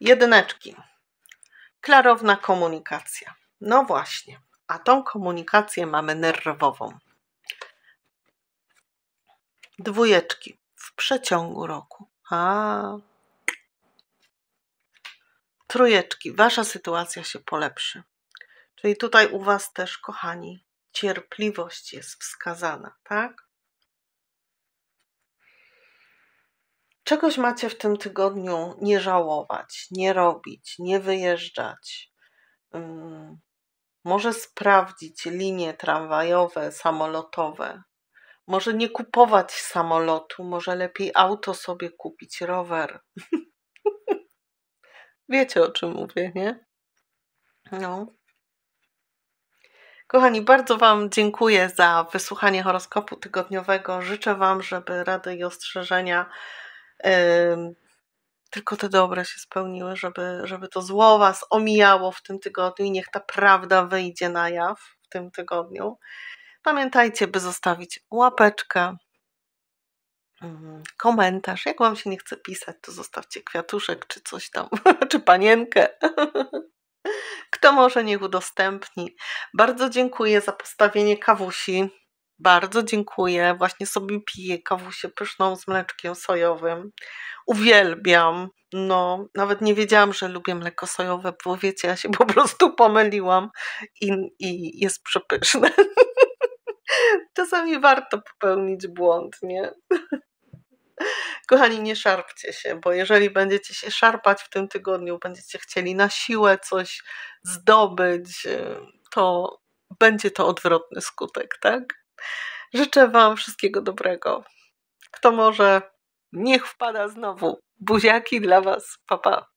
Jedyneczki. Klarowna komunikacja. No właśnie, a tą komunikację mamy nerwową. Dwójeczki w przeciągu roku. A. Trójeczki, wasza sytuacja się polepszy. Czyli tutaj u was też, kochani, cierpliwość jest wskazana, tak? czegoś macie w tym tygodniu nie żałować, nie robić, nie wyjeżdżać. Mm, może sprawdzić linie tramwajowe, samolotowe. Może nie kupować samolotu, może lepiej auto sobie kupić, rower. *laughs* Wiecie o czym mówię, nie? No. Kochani, bardzo Wam dziękuję za wysłuchanie horoskopu tygodniowego. Życzę Wam, żeby rady i ostrzeżenia tylko te dobre się spełniły, żeby, żeby to zło was omijało w tym tygodniu i niech ta prawda wyjdzie na jaw w tym tygodniu. Pamiętajcie, by zostawić łapeczkę, mm, komentarz. Jak wam się nie chce pisać, to zostawcie kwiatuszek czy coś tam, *laughs* czy panienkę. *laughs* Kto może, niech udostępni. Bardzo dziękuję za postawienie kawusi. Bardzo dziękuję. Właśnie sobie piję kawusię pyszną z mleczkiem sojowym. Uwielbiam. No, nawet nie wiedziałam, że lubię mleko sojowe, bo wiecie, ja się po prostu pomyliłam i, i jest przepyszne. *laughs* Czasami warto popełnić błąd, nie? Kochani, nie szarpcie się, bo jeżeli będziecie się szarpać w tym tygodniu, będziecie chcieli na siłę coś zdobyć, to będzie to odwrotny skutek, tak? Życzę Wam wszystkiego dobrego. Kto może, niech wpada znowu. Buziaki dla Was, papa. Pa.